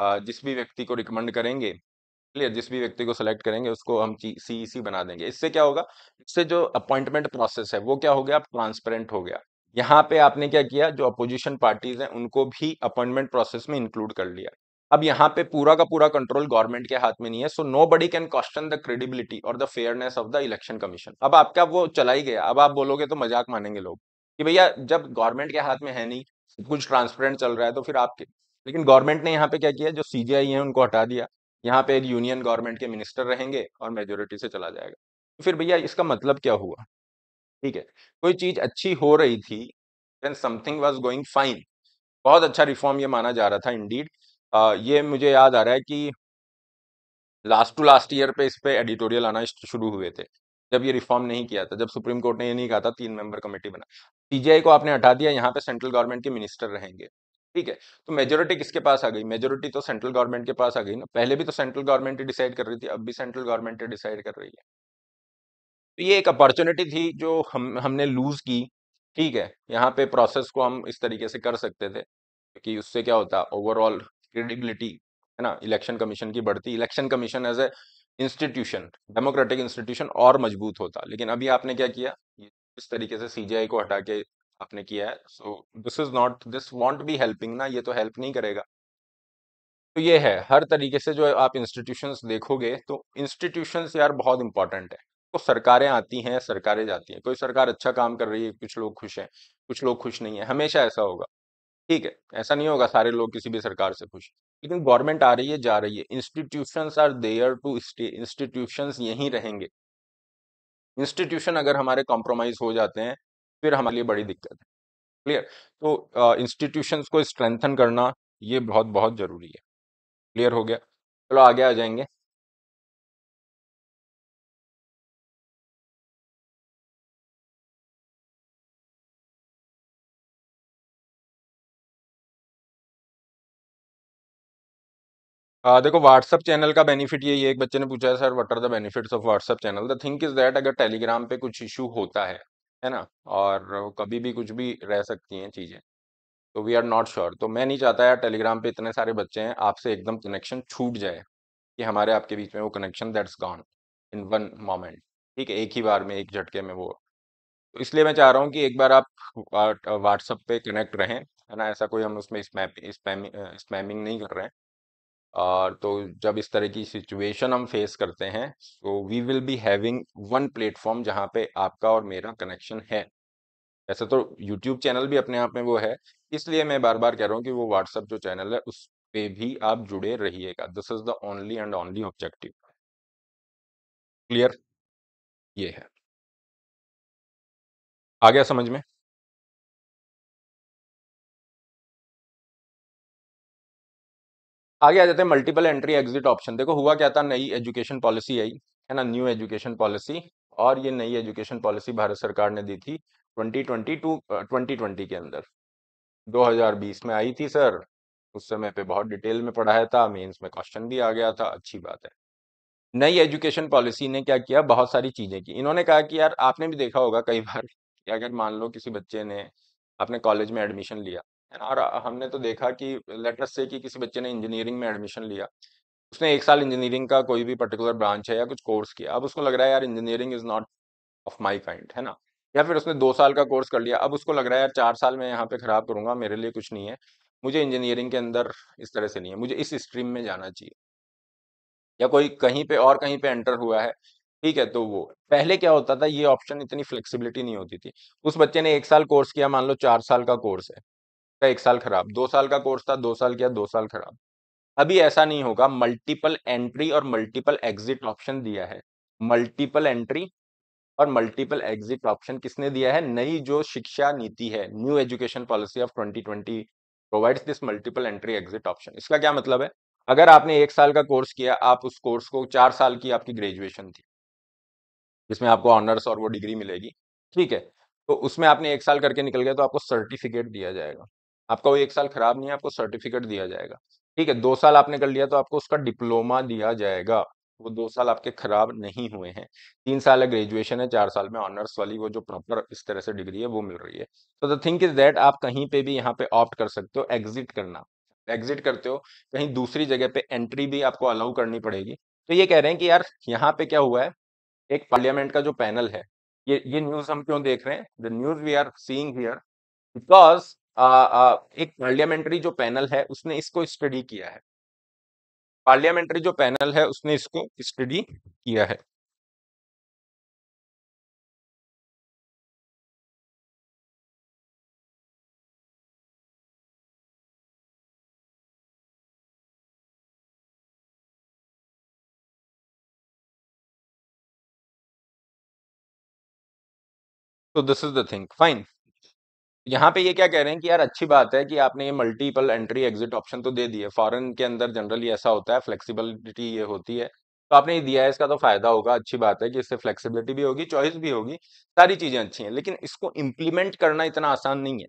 uh, जिस भी व्यक्ति को रिकमेंड करेंगे क्लियर जिस भी व्यक्ति को सिलेक्ट करेंगे उसको हम सीईसी e बना देंगे इससे क्या होगा इससे जो अपॉइंटमेंट प्रोसेस है वो क्या हो गया ट्रांसपेरेंट हो गया यहाँ पे आपने क्या किया जो अपोजिशन पार्टीज हैं उनको भी अपॉइंटमेंट प्रोसेस में इंक्लूड कर लिया अब यहाँ पे पूरा का पूरा कंट्रोल गवर्नमेंट के हाथ में नहीं है so nobody can question the credibility और the fairness of the election commission अब आपका वो चला ही गया अब आप बोलोगे तो मजाक मानेंगे लोग कि भैया जब गवर्नमेंट के हाथ में है नहीं सब कुछ ट्रांसपेरेंट चल रहा है तो फिर आपके लेकिन गवर्नमेंट ने यहाँ पे क्या किया जो सी है उनको हटा दिया यहाँ पे एक यूनियन गवर्नमेंट के मिनिस्टर रहेंगे और मेजोरिटी से चला जाएगा तो फिर भैया इसका मतलब क्या हुआ ठीक है कोई चीज अच्छी हो रही थी then something was going fine बहुत अच्छा रिफॉर्म ये माना जा रहा था इंडीड आ, ये मुझे याद आ रहा है कि लास्ट टू लास्ट ईयर पे इस पर एडिटोरियल आना शुरू हुए थे जब ये रिफॉर्म नहीं किया था जब सुप्रीम कोर्ट ने ये नहीं कहा था तीन मेंबर कमेटी बना सीजीआई को आपने हटा दिया यहाँ पे सेंट्रल गवर्नमेंट के मिनिस्टर रहेंगे ठीक है तो मेजोरिटी किसके पास आ गई मेजोरिटी तो सेंट्रल गवर्नमेंट के पास आ गई ना पहले भी तो सेंट्रल गवर्नमेंट ही डिसाइड कर रही थी अब भी सेंट्रल गवर्नमेंट ही डिसाइड कर रही है तो ये एक अपॉर्चुनिटी थी जो हम हमने लूज की ठीक है यहाँ पे प्रोसेस को हम इस तरीके से कर सकते थे कि उससे क्या होता ओवरऑल क्रेडिबिलिटी है ना इलेक्शन कमीशन की बढ़ती election commission as a institution democratic institution और मजबूत होता लेकिन अभी आपने क्या किया इस तरीके से सीजीआई को हटा के आपने किया है so this is not this won't be helping ना ये तो हेल्प नहीं करेगा तो ये है हर तरीके से जो आप इंस्टीट्यूशन देखोगे तो इंस्टीट्यूशन यार बहुत इंपॉर्टेंट है तो सरकारें आती हैं सरकारें जाती हैं कोई सरकार अच्छा काम कर रही है कुछ लोग खुश हैं कुछ लोग खुश नहीं है हमेशा ऐसा होगा ठीक है ऐसा नहीं होगा सारे लोग किसी भी सरकार से खुश लेकिन गवर्नमेंट आ रही है जा रही है institution are there to stay institution यहीं रहेंगे इंस्टीट्यूशन अगर हमारे कॉम्प्रोमाइज हो जाते हैं फिर हमारे लिए बड़ी दिक्कत है क्लियर तो इंस्टीट्यूशन uh, को स्ट्रेंथन करना ये बहुत बहुत जरूरी है क्लियर हो गया चलो आगे आ जाएंगे आ, देखो व्हाट्सअप चैनल का बेनिफिट यही है एक बच्चे ने पूछा है sir what are the benefits of WhatsApp channel the think is that अगर टेलीग्राम पे कुछ इशू होता है है ना और कभी भी कुछ भी रह सकती हैं चीज़ें तो वी आर नॉट श्योर तो मैं नहीं चाहता यार टेलीग्राम पे इतने सारे बच्चे हैं आपसे एकदम कनेक्शन छूट जाए कि हमारे आपके बीच में वो connection that's gone in one moment ठीक है एक ही बार में एक झटके में वो तो इसलिए मैं चाह रहा हूँ कि एक बार आप व्हाट्सअप पे कनेक्ट रहें है ना ऐसा कोई हम उसमें स्पैमिंग नहीं कर रहे हैं और तो जब इस तरह की सिचुएशन हम फेस करते हैं तो we will be having one platform जहाँ पे आपका और मेरा कनेक्शन है ऐसे तो यूट्यूब चैनल भी अपने आप में वो है इसलिए मैं बार बार कह रहा हूँ कि वो व्हाट्सअप जो चैनल है उस पर भी आप जुड़े रहिएगा this is the only and only objective clear ये है आ गया समझ में आगे आ जाते हैं मल्टीपल एंट्री एग्जिट ऑप्शन देखो हुआ क्या था नई एजुकेशन पॉलिसी आई है ना न्यू एजुकेशन पॉलिसी और ये नई एजुकेशन पॉलिसी भारत सरकार ने दी थी 2022 2020 के अंदर 2020 में आई थी सर उस समय पे बहुत डिटेल में पढ़ाया था मेंस में क्वेश्चन भी आ गया था अच्छी बात है नई एजुकेशन पॉलिसी ने क्या किया बहुत सारी चीज़ें की इन्होंने कहा कि यार आपने भी देखा होगा कई बार कि अगर मान लो किसी बच्चे ने अपने कॉलेज में एडमिशन लिया और हमने तो देखा कि लेटर से कि किसी बच्चे ने इंजीनियरिंग में एडमिशन लिया उसने एक साल इंजीनियरिंग का कोई भी पर्टिकुलर ब्रांच है या कुछ कोर्स किया अब उसको लग रहा है यार engineering is not of my kind है ना या फिर उसने दो साल का कोर्स कर लिया अब उसको लग रहा है यार चार साल मैं यहाँ पे खराब करूंगा मेरे लिए कुछ नहीं है मुझे इंजीनियरिंग के अंदर इस तरह से नहीं है मुझे इस स्ट्रीम में जाना चाहिए या कोई कहीं पे और कहीं पे एंटर हुआ है ठीक है तो वो पहले क्या होता था ये ऑप्शन इतनी फ्लेक्सिबिलिटी नहीं होती थी उस बच्चे ने एक साल कोर्स किया मान लो चार साल का कोर्स है का एक साल खराब दो साल का कोर्स था दो साल किया दो साल खराब अभी ऐसा नहीं होगा मल्टीपल एंट्री और मल्टीपल एग्जिट ऑप्शन दिया है मल्टीपल एंट्री और मल्टीपल एग्जिट ऑप्शन किसने दिया है नई जो शिक्षा नीति है new education policy of 2020 provides this multiple entry exit option इसका क्या मतलब है अगर आपने एक साल का कोर्स किया आप उस कोर्स को चार साल की आपकी ग्रेजुएशन थी जिसमें आपको ऑनर्स और वो डिग्री मिलेगी ठीक है तो उसमें आपने एक साल करके निकल गया तो आपको सर्टिफिकेट दिया जाएगा आपका वो एक साल खराब नहीं है आपको सर्टिफिकेट दिया जाएगा ठीक है दो साल आपने कर लिया तो आपको उसका डिप्लोमा दिया जाएगा वो दो साल आपके खराब नहीं हुए हैं तीन साल है ग्रेजुएशन है चार साल में ऑनर्स वाली वो जो प्रॉपर इस तरह से डिग्री है वो मिल रही है तो द थिंक इज दैट आप कहीं पे भी यहाँ पे ऑप्ट कर सकते हो एग्जिट करना एग्जिट करते हो कहीं दूसरी जगह पे एंट्री भी आपको अलाउ करनी पड़ेगी तो ये कह रहे हैं कि यार यहाँ पे क्या हुआ है एक पार्लियामेंट का जो पैनल है ये ये न्यूज हम क्यों देख रहे हैं the news we are seeing here because uh, uh, एक पार्लियामेंट्री जो पैनल है उसने इसको स्टडी किया है पार्लियामेंट्री जो पैनल है उसने इसको स्टडी किया है So this is the thing. Fine. यहाँ पे ये क्या कह रहे हैं कि यार अच्छी बात है कि आपने ये मल्टीपल एंट्री एग्जिट ऑप्शन तो दे दिए फॉरेन के अंदर जनरली ऐसा होता है फ्लेक्सिबिलिटी ये होती है तो आपने ये दिया है इसका तो फायदा होगा अच्छी बात है कि इससे फ्लेक्सिबिलिटी भी होगी चॉइस भी होगी सारी चीजें अच्छी हैं लेकिन इसको इम्प्लीमेंट करना इतना आसान नहीं है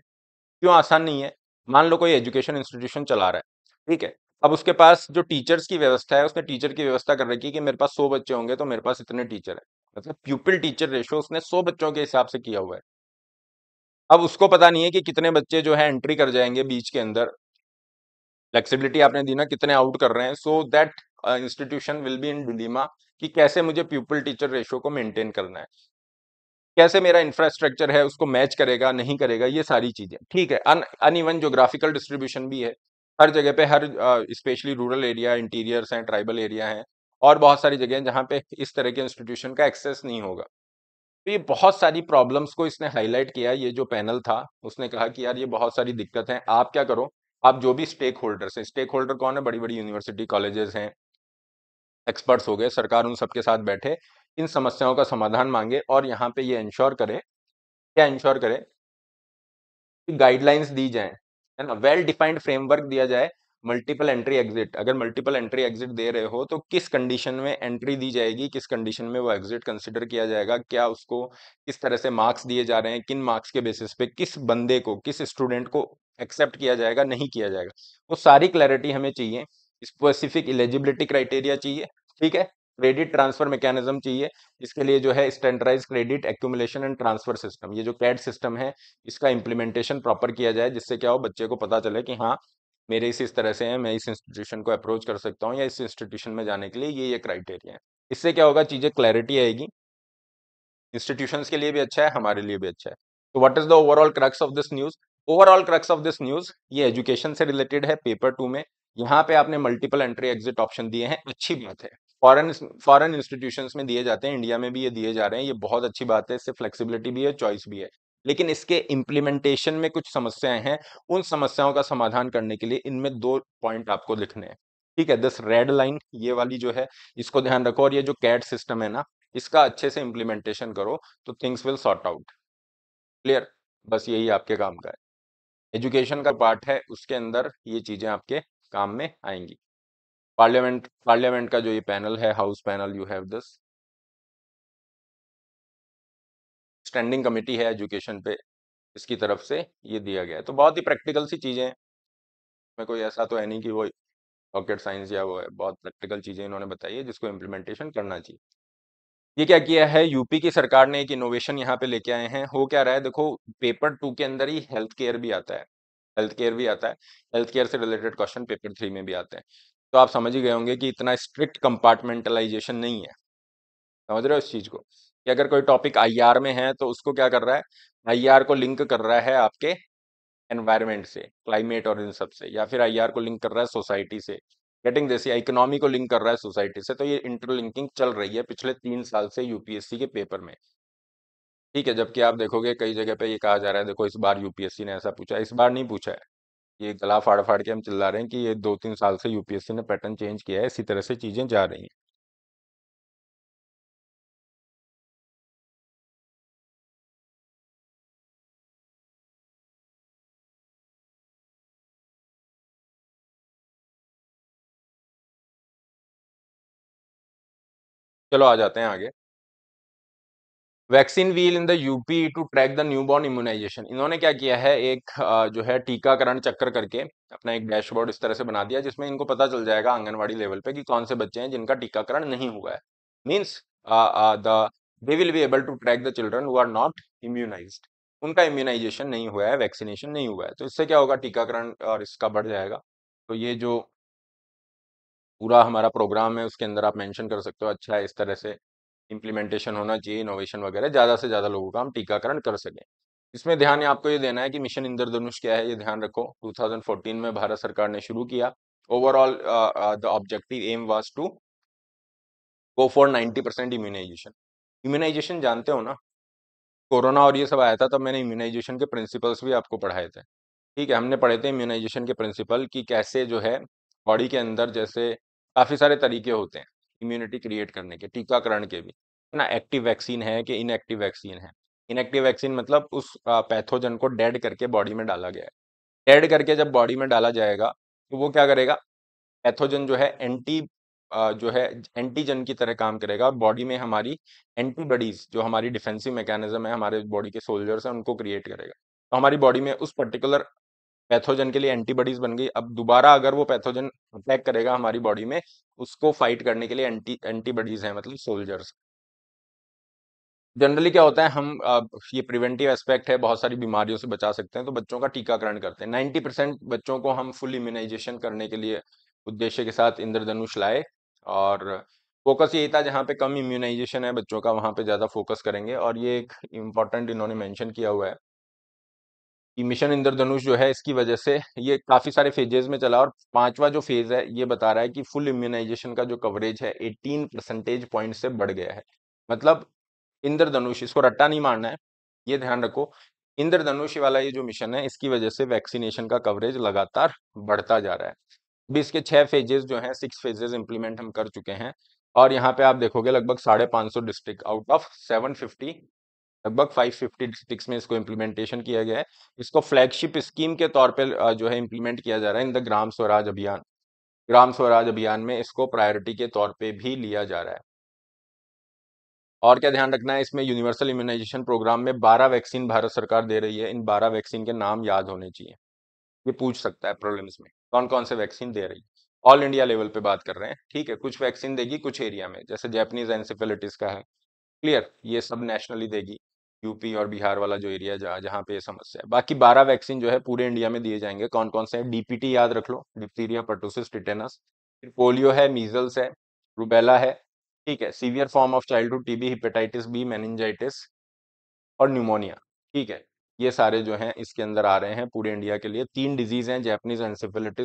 क्यों आसान नहीं है मान लो कोई एजुकेशन इंस्टीट्यूशन चला रहा है ठीक है अब उसके पास जो टीचर्स की व्यवस्था है उसने टीचर की व्यवस्था कर रखी है कि मेरे पास सौ बच्चे होंगे तो मेरे पास इतने टीचर है मतलब प्यूपिल टीचर रेशो उसने सौ बच्चों के हिसाब से किया हुआ है अब उसको पता नहीं है कि कितने बच्चे जो है एंट्री कर जाएंगे बीच के अंदर फ्लेक्सिबिलिटी आपने दी ना कितने आउट कर रहे हैं so that institution will be in dilemma कि कैसे मुझे पीपल टीचर रेशो को मेंटेन करना है कैसे मेरा इंफ्रास्ट्रक्चर है उसको मैच करेगा नहीं करेगा ये सारी चीजें ठीक है अन इवन जोग्राफिकल डिस्ट्रीब्यूशन भी है हर जगह पे हर स्पेशली रूरल एरिया इंटीरियर्स हैं ट्राइबल एरिया हैं और बहुत सारी जगह हैं जहाँ पे इस तरह के इंस्टीट्यूशन का एक्सेस नहीं होगा तो ये बहुत सारी प्रॉब्लम्स को इसने हाईलाइट किया ये जो पैनल था उसने कहा कि यार ये बहुत सारी दिक्कत है आप क्या करो आप जो भी स्टेक होल्डर्स हैं स्टेक होल्डर कौन है बड़ी बड़ी यूनिवर्सिटी कॉलेजेस हैं एक्सपर्ट्स हो गए सरकार उन सबके साथ बैठे इन समस्याओं का समाधान मांगे और यहाँ पे ये इंश्योर करे क्या इंश्योर करे गाइडलाइंस दी जाए है ना वेल डिफाइंड फ्रेमवर्क दिया जाए मल्टीपल एंट्री एग्जिट अगर मल्टीपल एंट्री एग्जिट दे रहे हो तो किस कंडीशन में एंट्री दी जाएगी किस कंडीशन में वो एग्जिट कंसिडर किया जाएगा क्या उसको किस तरह से मार्क्स दिए जा रहे हैं किन मार्क्स के बेसिस पे किस बंदे को किस स्टूडेंट को एक्सेप्ट किया जाएगा नहीं किया जाएगा वो सारी क्लैरिटी हमें चाहिए स्पेसिफिक एलिजिबिलिटी क्राइटेरिया चाहिए ठीक है क्रेडिट ट्रांसफर मैकेनिज्म चाहिए इसके लिए जो है standardise credit accumulation and transfer system ये जो कैड सिस्टम है इसका इम्प्लीमेंटेशन प्रॉपर किया जाए जिससे क्या हो बच्चे को पता चले कि हाँ मेरे इस इस तरह से हैं मैं इस इंस्टीट्यूशन को अप्रोच कर सकता हूँ या इस इंस्टीट्यूशन में जाने के लिए ये ये क्राइटेरिया है इससे क्या होगा चीज़ें क्लैरिटी आएगी इंस्टीट्यूशन के लिए भी अच्छा है हमारे लिए भी अच्छा है तो what is the overall crux of this news overall crux of this news ये एजुकेशन से रिलेटेड है पेपर टू में यहाँ पे आपने मल्टीपल एंट्री एग्जिट ऑप्शन दिए हैं अच्छी बात है फॉरेन फॉरेन इंस्टीट्यूशंस में दिए जाते हैं इंडिया में भी ये दिए जा रहे हैं ये बहुत अच्छी बात है इससे फ्लेक्सिबिलिटी भी है चॉइस भी है लेकिन इसके इम्प्लीमेंटेशन में कुछ समस्याएं हैं उन समस्याओं का समाधान करने के लिए इनमें दो पॉइंट आपको लिखने हैं ठीक है दिस रेड लाइन ये वाली जो है इसको ध्यान रखो और ये जो कैट सिस्टम है ना इसका अच्छे से इम्प्लीमेंटेशन करो तो things will sort out clear बस यही आपके काम का है एजुकेशन का पार्ट है उसके अंदर ये चीज़ें आपके काम में आएंगी पार्लियामेंट पार्लियामेंट का जो ये पैनल है house panel you have this standing committee है एजुकेशन पे इसकी तरफ से ये दिया गया है तो बहुत ही प्रैक्टिकल सी चीज़ें मैं कोई ऐसा तो है नहीं कि वो रॉकेट साइंस या वो है बहुत प्रैक्टिकल चीज़ें इन्होंने बताई है जिसको इम्प्लीमेंटेशन करना चाहिए ये क्या किया है यूपी की सरकार ने एक इनोवेशन यहाँ पे लेके आए हैं हो क्या रहा है देखो पेपर टू के अंदर ही हेल्थ केयर भी आता है हेल्थ केयर भी आता है हेल्थ केयर से रिलेटेड क्वेश्चन पेपर थ्री में भी आते हैं तो आप समझ ही गए होंगे कि इतना स्ट्रिक्ट कंपार्टमेंटलाइजेशन नहीं है समझ रहे हो इस चीज़ को कि अगर कोई टॉपिक आईआर में है तो उसको क्या कर रहा है आईआर को लिंक कर रहा है आपके एनवायरमेंट से क्लाइमेट और इन सब से या फिर आईआर को लिंक कर रहा है सोसाइटी से गेटिंग जैसे इकोनॉमी को लिंक कर रहा है सोसाइटी से तो ये इंटरलिंकिंग चल रही है पिछले तीन साल से यूपीएससी के पेपर में ठीक है जबकि आप देखोगे कई जगह पर ये कहा जा रहा है देखो इस बार यूपीएससी ने ऐसा पूछा इस बार नहीं पूछा है ये गला फाड़ फाड़ के हम चिल्ला रहे हैं कि ये दो तीन साल से यूपीएससी ने पैटर्न चेंज किया है इसी तरह से चीज़ें जा रही हैं चलो आ जाते हैं आगे vaccine wheel in the UP to track the newborn immunisation इन्होंने क्या किया है एक जो है टीकाकरण चक्कर करके अपना एक डैशबोर्ड इस तरह से बना दिया जिसमें इनको पता चल जाएगा आंगनवाड़ी लेवल पे कि कौन से बच्चे हैं जिनका टीकाकरण नहीं हुआ है means they will be able to track the children who are not immunise उनका इम्यूनाइजेशन नहीं हुआ है वैक्सीनेशन नहीं हुआ है तो इससे क्या होगा टीकाकरण और इसका बढ़ जाएगा तो ये जो पूरा हमारा प्रोग्राम है उसके अंदर आप मेंशन कर सकते हो अच्छा इस तरह से इम्प्लीमेंटेशन होना चाहिए इनोवेशन वगैरह ज़्यादा से ज़्यादा लोगों का हम टीकाकरण कर सकें इसमें ध्यान आपको ये देना है कि मिशन इंद्रधनुष क्या है ये ध्यान रखो 2014 में भारत सरकार ने शुरू किया overall the objective aim was to go for 90 percent immunisation immunisation जानते हो ना कोरोना और ये सब आया था तब मैंने इम्यूनाइजेशन के प्रिंसिपल्स भी आपको पढ़ाए थे ठीक है हमने पढ़े थे इम्यूनाइजेशन के प्रिंसिपल कि कैसे जो है बॉडी के अंदर जैसे काफ़ी सारे तरीके होते हैं इम्यूनिटी क्रिएट करने के टीकाकरण के भी ना एक्टिव वैक्सीन है कि इनएक्टिव वैक्सीन है इनएक्टिव वैक्सीन मतलब उस पैथोजन को डेड करके बॉडी में डाला गया है डेड करके जब बॉडी में डाला जाएगा तो वो क्या करेगा पैथोजन जो है एंटी जो है एंटीजन की तरह काम करेगा बॉडी में हमारी एंटीबॉडीज जो हमारी डिफेंसिव मैकेनिज्म है हमारे बॉडी के सोल्जर्स हैं उनको क्रिएट करेगा तो हमारी बॉडी में उस पर्टिकुलर पैथोजन के लिए एंटीबॉडीज बन गई अब दोबारा अगर वो पैथोजन अटैक करेगा हमारी बॉडी में उसको फाइट करने के लिए एंटी एंटीबॉडीज है मतलब सोल्जर्स जनरली क्या होता है हम ये प्रिवेंटिव एस्पेक्ट है बहुत सारी बीमारियों से बचा सकते हैं तो बच्चों का टीकाकरण करते हैं नाइन्टी परसेंट बच्चों को हम फुल इम्यूनाइजेशन करने के लिए उद्देश्य के साथ इंद्रधनुष लाए और फोकस यही था जहाँ पे कम इम्यूनाइजेशन है बच्चों का वहाँ पे ज़्यादा फोकस करेंगे और ये एक इम्पॉर्टेंट इन्होंने मैंशन किया हुआ है मिशन इंद्रधनुष जो है इसकी वजह से ये काफ़ी सारे फेजेज में चला और पांचवा जो फेज है ये बता रहा है कि फुल इम्यूनाइजेशन का जो कवरेज है 18 परसेंटेज पॉइंट से बढ़ गया है मतलब इंद्रधनुष इसको रट्टा नहीं मारना है ये ध्यान रखो इंद्रधनुष वाला ये जो मिशन है इसकी वजह से वैक्सीनेशन का कवरेज लगातार बढ़ता जा रहा है अभी इसके छह फेजेज जो है सिक्स फेजेज इंप्लीमेंट हम कर चुके हैं और यहाँ पे आप देखोगे लगभग साढ़े पांच सौ district out of seven fifty लगभग फिफ्टी डिस्ट्रिक्ट्स में इसको इम्प्लीमेंटेशन किया गया है इसको फ्लैगशिप स्कीम के तौर पर जो है इम्प्लीमेंट किया जा रहा है इन द ग्राम स्वराज अभियान ग्राम स्वराज अभियान में इसको प्रायोरिटी के तौर पर भी लिया जा रहा है और क्या ध्यान रखना है इसमें यूनिवर्सल इम्यूनाइजेशन प्रोग्राम में 12 वैक्सीन भारत सरकार दे रही है इन 12 वैक्सीन के नाम याद होने चाहिए ये पूछ सकता है प्रॉब्लम्स में कौन कौन से वैक्सीन दे रही है ऑल इंडिया लेवल पे बात कर रहे हैं ठीक है कुछ वैक्सीन देगी कुछ एरिया में जैसे जैपनीज एनसेफेलिटिस का है क्लियर ये सब नेशनली देगी यूपी और बिहार वाला जो एरिया जहाँ जहाँ पे ये समस्या है बाकी बारह वैक्सीन जो है पूरे इंडिया में दिए जाएंगे कौन कौन से डीपीटी याद रख लो डिप्थीरिया पर्टोसिस टिटेनस फिर पोलियो है मीजल्स है रूबेला है ठीक है severe form of childhood TB hepatitis B meningitis और न्यूमोनिया ठीक है ये सारे जो हैं इसके अंदर आ रहे हैं पूरे इंडिया के लिए तीन डिजीज हैं जैपनीज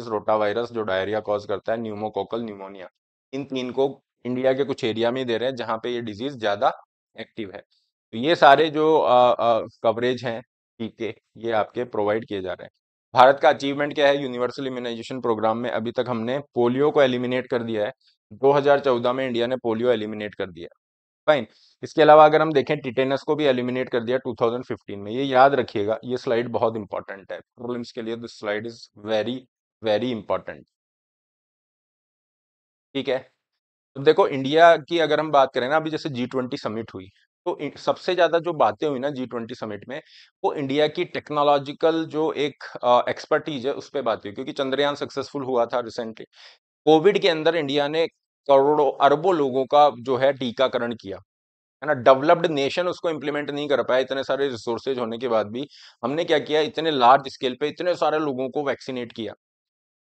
रोटा वायरस जो डायरिया कॉज करता है न्यूमोकोकल न्यूमोनिया इन तीन को इंडिया के कुछ एरिया में ही दे रहे हैं जहाँ पे ये डिजीज ज़्यादा एक्टिव है तो ये सारे जो कवरेज हैं टीके ये आपके प्रोवाइड किए जा रहे हैं भारत का अचीवमेंट क्या है यूनिवर्सल इम्यूनाइजेशन प्रोग्राम में अभी तक हमने पोलियो को एलिमिनेट कर दिया है 2014 में इंडिया ने पोलियो एलिमिनेट कर दिया फाइन इसके अलावा अगर हम देखें टिटेनस को भी एलिमिनेट कर दिया 2015 में ये याद रखिएगा ये स्लाइड बहुत इंपॉर्टेंट है प्रॉब्लम्स के लिए this slide is very very important ठीक है तो देखो इंडिया की अगर हम बात करें ना अभी जैसे जी ट्वेंटी समिट हुई तो सबसे ज़्यादा जो बातें हुई ना जी ट्वेंटी समिट में वो इंडिया की टेक्नोलॉजिकल जो एक एक्सपर्टीज है उस पर बात हुई क्योंकि चंद्रयान सक्सेसफुल हुआ था रिसेंटली कोविड के अंदर इंडिया ने करोड़ों अरबों लोगों का जो है टीकाकरण किया है ना डेवलप्ड नेशन उसको इम्प्लीमेंट नहीं कर पाया इतने सारे रिसोर्सेज होने के बाद भी हमने क्या किया इतने लार्ज स्केल पे इतने सारे लोगों को वैक्सीनेट किया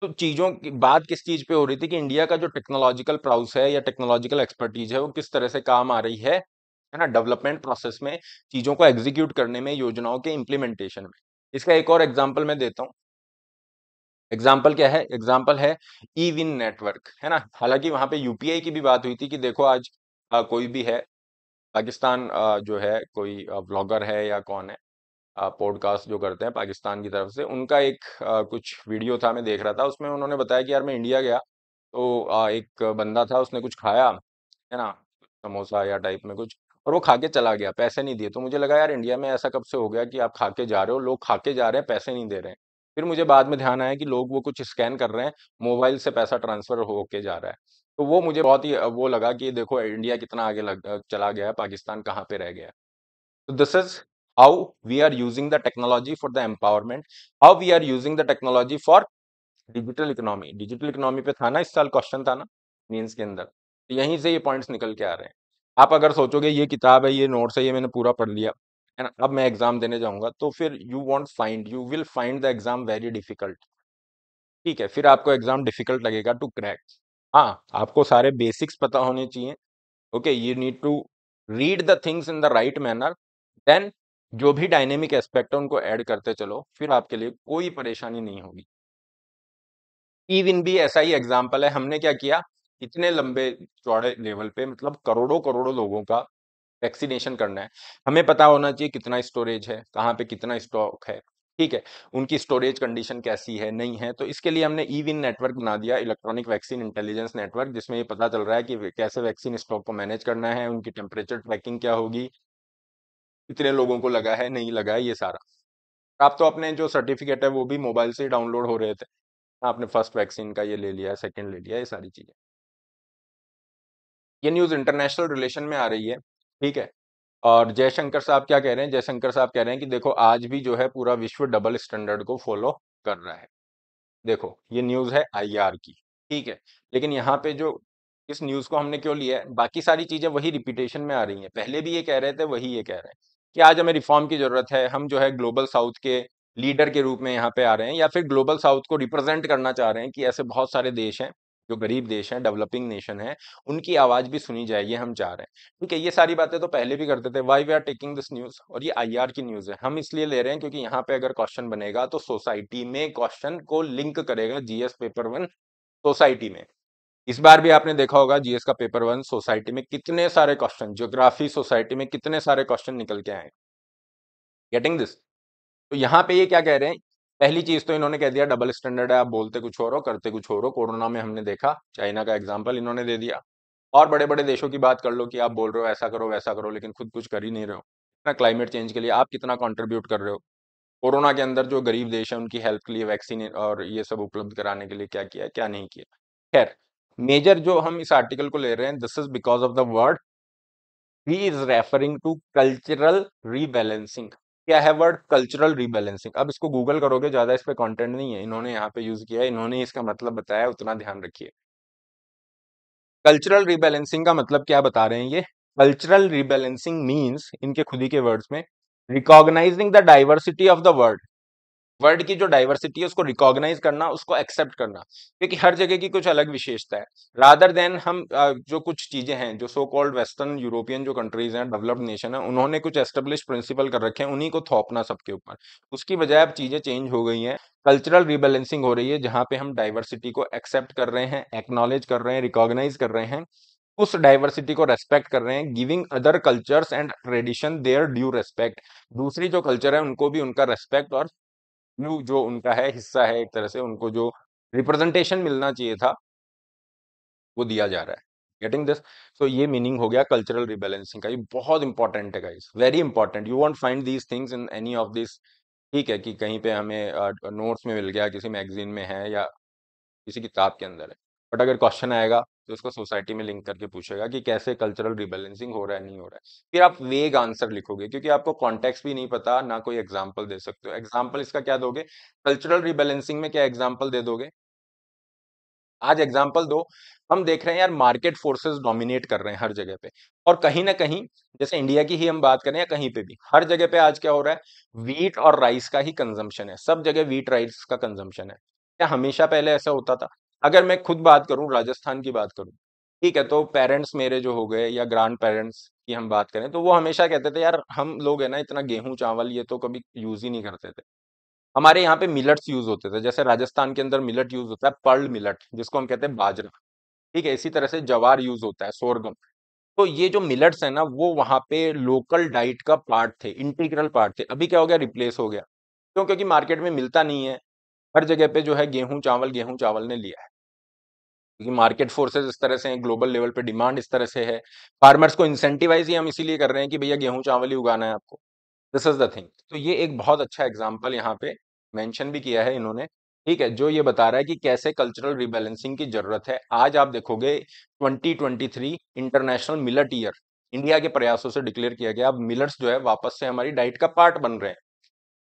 तो चीज़ों की बात किस चीज़ पे हो रही थी कि इंडिया का जो टेक्नोलॉजिकल प्राउस है या टेक्नोलॉजिकल एक्सपर्टीज है वो किस तरह से काम आ रही है है ना डेवलपमेंट प्रोसेस में चीज़ों को एग्जीक्यूट करने में योजनाओं के इंप्लीमेंटेशन में इसका एक और एग्जाम्पल मैं देता हूँ एग्जाम्पल क्या है एग्जाम्पल है ई विन नेटवर्क है ना हालांकि वहां पे यूपीआई की भी बात हुई थी कि देखो आज आ, कोई भी है पाकिस्तान आ, जो है कोई ब्लॉगर है या कौन है पॉडकास्ट जो करते हैं पाकिस्तान की तरफ से उनका एक आ, कुछ वीडियो था मैं देख रहा था उसमें उन्होंने बताया कि यार मैं इंडिया गया तो आ, एक बंदा था उसने कुछ खाया है ना समोसा या टाइप में कुछ और वो खा के चला गया पैसे नहीं दिए तो मुझे लगा यार इंडिया में ऐसा कब से हो गया कि आप खा के जा रहे हो लोग खा के जा रहे हैं पैसे नहीं दे रहे हैं फिर मुझे बाद में ध्यान आया कि लोग वो कुछ स्कैन कर रहे हैं मोबाइल से पैसा ट्रांसफर होके जा रहा है तो वो मुझे बहुत ही वो लगा कि देखो इंडिया कितना आगे लग चला गया है पाकिस्तान कहाँ पे रह गया तो this is how we are using the technology for the empowerment how we are using the technology for digital economy digital economy पे था ना इस साल क्वेश्चन था ना मीन्स के अंदर तो यहीं से ये पॉइंट्स निकल के आ रहे हैं आप अगर सोचोगे ये किताब है ये नोट्स है ये मैंने पूरा पढ़ लिया है ना अब मैं एग्ज़ाम देने जाऊंगा तो फिर you won't find you will find the exam very difficult ठीक है फिर आपको एग्ज़ाम डिफ़िकल्ट लगेगा टू क्रैक हाँ आपको सारे बेसिक्स पता होने चाहिए okay you need to read the things in the right manner then जो भी डायनेमिक एस्पेक्ट है उनको ऐड करते चलो फिर आपके लिए कोई परेशानी नहीं होगी इवन भी ऐसा ही एग्जाम्पल है हमने क्या किया इतने लंबे चौड़े लेवल पे मतलब करोड़ों करोड़ों लोगों का वैक्सीनेशन करना है हमें पता होना चाहिए कितना स्टोरेज है कहाँ पे कितना स्टॉक है ठीक है उनकी स्टोरेज कंडीशन कैसी है नहीं है तो इसके लिए हमने ई विन नेटवर्क बना दिया इलेक्ट्रॉनिक वैक्सीन इंटेलिजेंस नेटवर्क जिसमें ये पता चल रहा है कि कैसे वैक्सीन स्टॉक को मैनेज करना है उनकी टेम्परेचर ट्रैकिंग क्या होगी कितने लोगों को लगा है नहीं लगा है ये सारा आप तो अपने जो सर्टिफिकेट है वो भी मोबाइल से डाउनलोड हो रहे थे आपने फर्स्ट वैक्सीन का ये ले लिया सेकेंड ले लिया ये सारी चीज़ें ये न्यूज इंटरनेशनल रिलेशन में आ रही है ठीक है और जयशंकर साहब क्या कह रहे हैं जयशंकर साहब कह रहे हैं कि देखो आज भी जो है पूरा विश्व डबल स्टैंडर्ड को फॉलो कर रहा है देखो ये न्यूज है आईआर की ठीक है लेकिन यहाँ पे जो इस न्यूज को हमने क्यों लिया है बाकी सारी चीजें वही रिपीटेशन में आ रही है पहले भी ये कह रहे थे वही ये कह रहे हैं कि आज हमें रिफॉर्म की जरूरत है हम जो है ग्लोबल साउथ के लीडर के रूप में यहाँ पे आ रहे हैं या फिर ग्लोबल साउथ को रिप्रेजेंट करना चाह रहे हैं कि ऐसे बहुत सारे देश हैं जो गरीब देश हैं डेवलपिंग नेशन है उनकी आवाज़ भी सुनी जाएगी हम चाह रहे हैं ठीक है ये सारी बातें तो पहले भी करते थे why we are taking this news और ये आई की न्यूज़ है हम इसलिए ले रहे हैं क्योंकि यहाँ पे अगर क्वेश्चन बनेगा तो सोसाइटी में क्वेश्चन को लिंक करेगा जीएस पेपर वन सोसाइटी में इस बार भी आपने देखा होगा जीएस का पेपर वन सोसाइटी में कितने सारे क्वेश्चन ज्योग्राफी सोसाइटी में कितने सारे क्वेश्चन निकल के आए गेटिंग दिस तो यहाँ पे ये क्या कह रहे हैं पहली चीज तो इन्होंने कह दिया डबल स्टैंडर्ड है आप बोलते कुछ और हो करते कुछ और हो कोरोना में हमने देखा चाइना का एग्जाम्पल इन्होंने दे दिया और बड़े बड़े देशों की बात कर लो कि आप बोल रहे हो ऐसा करो वैसा करो लेकिन खुद कुछ कर ही नहीं रहे हो ना क्लाइमेट चेंज के लिए आप कितना कॉन्ट्रीब्यूट कर रहे हो कोरोना के अंदर जो गरीब देश है उनकी हेल्प के लिए वैक्सीन और ये सब उपलब्ध कराने के लिए क्या किया क्या नहीं किया खैर मेजर जो हम इस आर्टिकल को ले रहे हैं this is because of the word he is referring to cultural rebalancing क्या है वर्ड कल्चरल रिबैलेंसिंग अब इसको गूगल करोगे ज्यादा इस पर कॉन्टेंट नहीं है इन्होंने यहाँ पे यूज किया है इन्होंने इसका मतलब बताया उतना ध्यान रखिए कल्चरल रिबैलेंसिंग का मतलब क्या बता रहे हैं ये कल्चरल रिबैलेंसिंग मीन्स इनके खुद ही के वर्ड्स में recognising the diversity of the world world की जो डाइवर्सिटी है उसको रिकॉग्नाइज करना उसको एक्सेप्ट करना क्योंकि हर जगह की कुछ अलग विशेषता है रादर देन हम जो कुछ चीज़ें हैं जो सो कॉल्ड वेस्टर्न यूरोपियन जो कंट्रीज हैं डेवलप्ड नेशन है उन्होंने कुछ एस्टेब्लिश प्रिंसिपल कर रखे हैं उन्हीं को थोपना सबके ऊपर उसकी बजाय अब चीज़ें चेंज हो गई हैं कल्चरल रिबेलेंसिंग हो रही है जहाँ पे हम डाइवर्सिटी को एक्सेप्ट कर रहे हैं एक्नॉलेज कर रहे हैं रिकॉग्नाइज कर रहे हैं उस डाइवर्सिटी को रेस्पेक्ट कर रहे हैं giving other cultures and tradition their due respect दूसरी जो कल्चर है उनको भी उनका रेस्पेक्ट और जो उनका है, हिस्सा है एक तरह से उनको जो रिप्रेजेंटेशन मिलना चाहिए था वो दिया जा रहा है गेटिंग दिस सो ये मीनिंग हो गया कल्चरल रिबैलेंसिंग का ये बहुत इंपॉर्टेंट है guys very important you won't find these things in any of this ठीक है कि कहीं पे हमें नोट्स में मिल गया किसी मैगजीन में है या किसी किताब के अंदर है बट अगर क्वेश्चन आएगा तो उसको सोसाइटी में लिंक करके पूछेगा कि कैसे कल्चरल रिबैलेंसिंग हो रहा है नहीं हो रहा है फिर आप वेग आंसर लिखोगे क्योंकि आपको कॉन्टेक्स्ट भी नहीं पता ना कोई एग्जाम्पल दे सकते हो एग्जाम्पल इसका क्या दोगे कल्चरल रिबैलेंसिंग में क्या एग्जाम्पल दे दोगे आज एग्जाम्पल दो हम देख रहे हैं यार मार्केट फोर्सेस डोमिनेट कर रहे हैं हर जगह पे और कहीं ना कहीं जैसे इंडिया की ही हम बात करें या कहीं पे भी हर जगह पे आज क्या हो रहा है वीट और राइस का ही कंजम्पशन है सब जगह वीट राइस का कंजम्पशन है क्या हमेशा पहले ऐसा होता था अगर मैं खुद बात करूं राजस्थान की बात करूं ठीक है तो पेरेंट्स मेरे जो हो गए या ग्रांड पेरेंट्स की हम बात करें तो वो हमेशा कहते थे यार हम लोग है ना इतना गेहूं चावल ये तो कभी यूज ही नहीं करते थे हमारे यहाँ पे मिलट्स यूज होते थे जैसे राजस्थान के अंदर मिलट यूज होता है पर्ल मिलट जिसको हम कहते हैं बाजरा ठीक है इसी तरह से जवार यूज होता है सोरगम तो ये जो मिलट्स है ना वो वहाँ पे लोकल डाइट का पार्ट थे इंटीग्रल पार्ट थे अभी क्या हो गया रिप्लेस हो गया क्यों क्योंकि मार्केट में मिलता नहीं है हर जगह पे जो है गेहूं चावल गेहूं चावल ने लिया है क्योंकि मार्केट फोर्सेस इस तरह से हैं ग्लोबल लेवल पे डिमांड इस तरह से है फार्मर्स को इंसेंटिवाइज ही हम इसीलिए कर रहे हैं कि भैया गेहूं चावल ही उगाना है आपको दिस इज द थिंग तो ये एक बहुत अच्छा एग्जाम्पल यहाँ पे मैंशन भी किया है इन्होंने ठीक है जो ये बता रहा है कि कैसे कल्चरल रिबैलेंसिंग की जरूरत है आज आप देखोगे 2023 इंटरनेशनल मिलट ईयर इंडिया के प्रयासों से डिक्लेयर किया गया अब मिलट्स जो है वापस से हमारी डाइट का पार्ट बन रहे हैं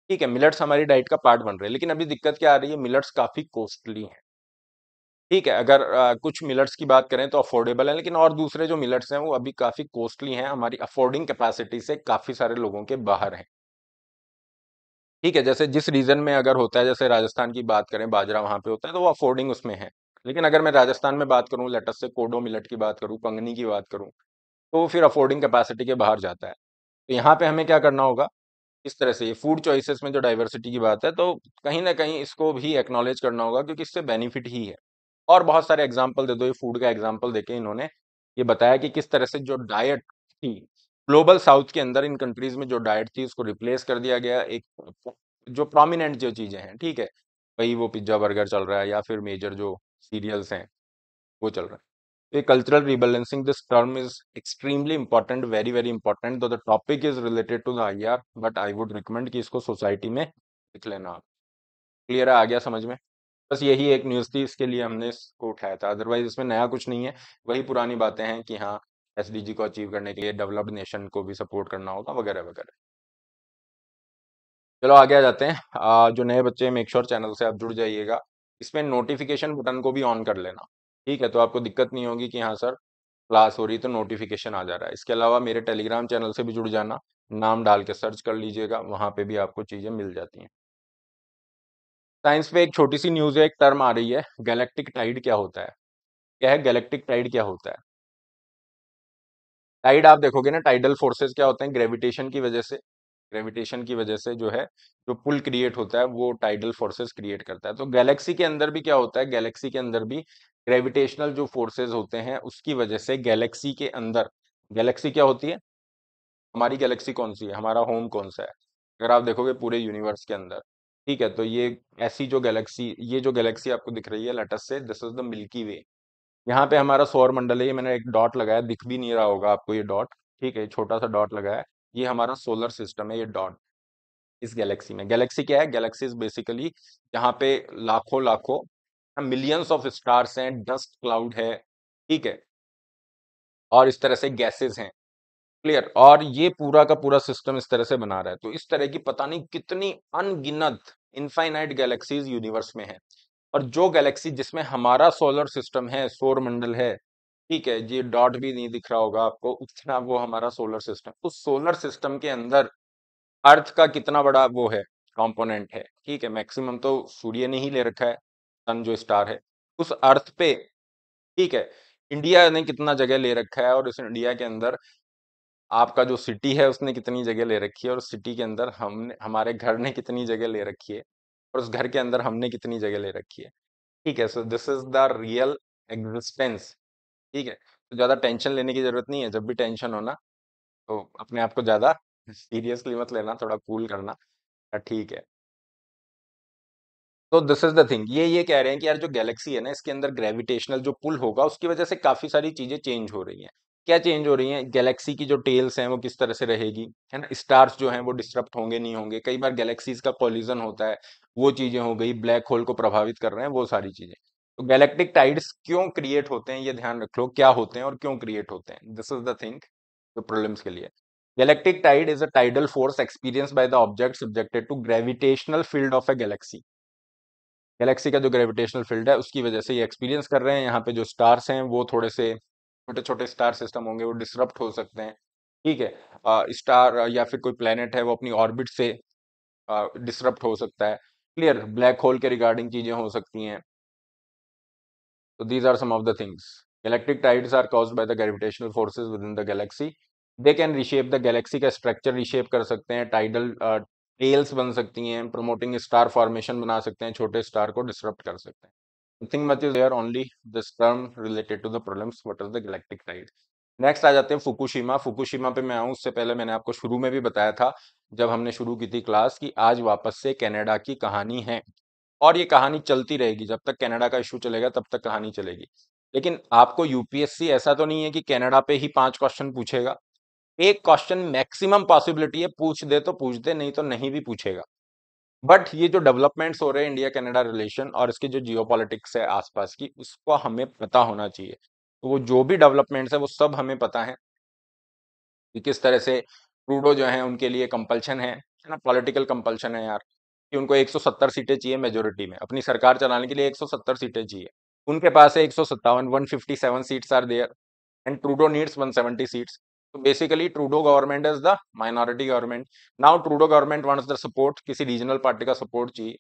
ठीक है मिलट्स हमारी डाइट का पार्ट बन रहे हैं लेकिन अभी दिक्कत क्या आ रही है मिलट्स काफी कॉस्टली है ठीक है अगर आ, कुछ मिलट्स की बात करें तो अफोर्डेबल है लेकिन और दूसरे जो मिलट्स हैं वो अभी काफ़ी कॉस्टली हैं हमारी अफोर्डिंग कैपेसिटी से काफ़ी सारे लोगों के बाहर हैं ठीक है जैसे जिस रीजन में अगर होता है जैसे राजस्थान की बात करें बाजरा वहाँ पे होता है तो वो अफोर्डिंग उसमें है लेकिन अगर मैं राजस्थान में बात करूँ लेटस से कोडो मिलट की बात करूँ कंगनी की बात करूँ तो वो फिर अफोर्डिंग कैपेसिटी के बाहर जाता है तो यहाँ पे हमें क्या करना होगा इस तरह से ये फूड चॉइसेस में जो डाइवर्सिटी की बात है तो कहीं ना कहीं इसको भी एक्नॉलेज करना होगा क्योंकि इससे बेनिफिट ही है और बहुत सारे एग्जाम्पल दे दो ये फूड का एग्जाम्पल देके इन्होंने ये बताया कि किस तरह से जो डाइट थी ग्लोबल साउथ के अंदर इन कंट्रीज में जो डाइट थी उसको रिप्लेस कर दिया गया एक जो प्रोमिनेंट जो चीज़ें हैं ठीक है वही वो पिज्ज़ा बर्गर चल रहा है या फिर मेजर जो सीरियल्स हैं वो चल रहा है a cultural rebalancing this term is extremely important very very important though the topic is related to the IR but I would कि इसको सोसाइटी में लिख लेना आप क्लियर आ गया समझ में बस यही एक न्यूज थी इसके लिए हमने इसको उठाया था अदरवाइज इसमें नया कुछ नहीं है वही पुरानी बातें हैं कि हाँ एस को अचीव करने के लिए डेवलप्ड नेशन को भी सपोर्ट करना होगा वगैरह वगैरह चलो आगे आ जाते हैं आ, जो नए बच्चे मेक श्योर चैनल से आप जुड़ जाइएगा इसमें नोटिफिकेशन बटन को भी ऑन कर लेना ठीक है तो आपको दिक्कत नहीं होगी कि हाँ सर क्लास हो रही तो नोटिफिकेशन आ जा रहा है इसके अलावा मेरे टेलीग्राम चैनल से भी जुड़ जाना नाम डाल के सर्च कर लीजिएगा वहाँ पे भी आपको चीज़ें मिल जाती हैं साइंस पे एक छोटी सी न्यूज है एक टर्म आ रही है गैलेक्टिक टाइड क्या होता है क्या है गैलेक्टिक टाइड क्या होता है टाइड आप देखोगे ना टाइडल फोर्सेस क्या होते हैं ग्रेविटेशन की वजह से ग्रेविटेशन की वजह से जो है जो पुल क्रिएट होता है वो टाइडल फोर्सेस क्रिएट करता है तो गैलेक्सी के अंदर भी क्या होता है गैलेक्सी के अंदर भी ग्रेविटेशनल जो फोर्सेज होते हैं उसकी वजह से गैलेक्सी के अंदर गैलेक्सी क्या होती है हमारी गैलेक्सी कौन सी है हमारा होम कौन सा है अगर आप देखोगे पूरे यूनिवर्स के अंदर ठीक है तो ये ऐसी जो गैलेक्सी ये जो गैलेक्सी आपको दिख रही है let's say this is the Milky Way यहाँ पे हमारा सौर मंडल है ये मैंने एक डॉट लगाया दिख भी नहीं रहा होगा आपको ये डॉट ठीक है छोटा सा डॉट लगाया ये हमारा सोलर सिस्टम है ये डॉट इस गैलेक्सी में गैलेक्सी क्या है गैलेक्सी इज बेसिकली यहाँ पे लाखों लाखों हाँ, मिलियंस ऑफ स्टार्स हैं डस्ट क्लाउड है ठीक है और इस तरह से गैसेस हैं क्लियर और ये पूरा का पूरा सिस्टम इस तरह से बना रहा है तो इस तरह की पता नहीं कितनी अनगिनत इनफाइनाइट गैलेक्सीज यूनिवर्स में है और जो गैलेक्सी जिसमें हमारा सोलर सिस्टम है सौर मंडल है ठीक है ये डॉट भी नहीं दिख रहा होगा आपको उतना वो हमारा सोलर सिस्टम उस सोलर सिस्टम के अंदर अर्थ का कितना बड़ा वो है कॉम्पोनेंट है ठीक है मैक्सिमम तो सूर्य ने ही ले रखा है सन जो स्टार है उस अर्थ पे ठीक है इंडिया ने कितना जगह ले रखा है और इस इंडिया के अंदर आपका जो सिटी है उसने कितनी जगह ले रखी है और सिटी के अंदर हमने हमारे घर ने कितनी जगह ले रखी है और उस घर के अंदर हमने कितनी जगह ले रखी है ठीक है so this is the real existence ठीक है तो ज़्यादा टेंशन लेने की ज़रूरत नहीं है जब भी टेंशन होना तो अपने आप को ज़्यादा सीरियसली मत लेना थोड़ा कूल करना ठीक है तो दिस इज द थिंग ये ये कह रहे हैं कि यार जो गैलेक्सी है ना इसके अंदर ग्रेविटेशनल जो पुल होगा उसकी वजह से काफ़ी सारी चीज़ें चेंज हो रही हैं क्या चेंज हो रही है गैलेक्सी की जो टेल्स हैं वो किस तरह से रहेगी है ना स्टार्स जो हैं वो डिस्टर्ब हम्म। होंगे नहीं होंगे कई बार गैलेक्सीज का कॉलिजन होता है वो चीज़ें हो गई ब्लैक होल को प्रभावित कर रहे हैं वो सारी चीज़ें तो गैलेक्टिक टाइड्स क्यों क्रिएट होते हैं ये ध्यान रख लो क्या होते हैं और क्यों क्रिएट होते हैं दिस इज द थिंग जो प्रॉब्लम्स के लिए galactic tide is a tidal force experience by the object subjected to gravitational field of a galaxy galaxy का जो ग्रेविटेशनल फील्ड है उसकी वजह से ये एक्सपीरियंस कर रहे हैं यहाँ पे जो स्टार्स हैं वो थोड़े से छोटे छोटे स्टार सिस्टम होंगे वो डिस्टर्ब हो सकते हैं ठीक है स्टार या फिर कोई प्लेनेट है वो अपनी ऑर्बिट से डिस्टर्ब हो सकता है क्लियर ब्लैक होल के रिगार्डिंग चीजें हो सकती हैं तो these are some of the things galactic tides are cause by the gravitational forces within the galaxy they can reshape the galaxy का स्ट्रक्चर रिशेप कर सकते हैं टाइडल टेल्स बन सकती हैं प्रोमोटिंग स्टार फॉर्मेशन बना सकते हैं छोटे स्टार को डिस्टर्ब कर सकते हैं nothing much is there only this term related to the problems what is the galactic ride next आ जाते हैं फुकुशिमा फुकुशिमा पे मैं आऊँ उससे पहले मैंने आपको शुरू में भी बताया था जब हमने शुरू की थी क्लास कि आज वापस से कनाडा की कहानी है और ये कहानी चलती रहेगी जब तक कनाडा का इशू चलेगा तब तक कहानी चलेगी लेकिन आपको यूपीएससी ऐसा तो नहीं है कि कनाडा पे ही पांच क्वेश्चन पूछेगा एक क्वेश्चन मैक्सिमम पॉसिबिलिटी है पूछ दे तो पूछ दे नहीं तो नहीं भी पूछेगा बट ये जो डेवलपमेंट्स हो रहे हैं इंडिया कनाडा रिलेशन और इसके जो जियो है आसपास की उसको हमें पता होना चाहिए तो वो जो भी डेवलपमेंट्स है वो सब हमें पता है कि किस तरह से ट्रूडो जो है उनके लिए कंपल्शन है ना पॉलिटिकल कंपल्शन है यार कि उनको 170 सीटें चाहिए मेजोरिटी में अपनी सरकार चलाने के लिए 170 सीटें चाहिए उनके पास है एक सौ सत्तावन one fifty seven seats are there and Trudeau needs one seventy seats basically Trudeau government is the minority government now Trudeau government government the support किसी रीजनल पार्टी का सपोर्ट चाहिए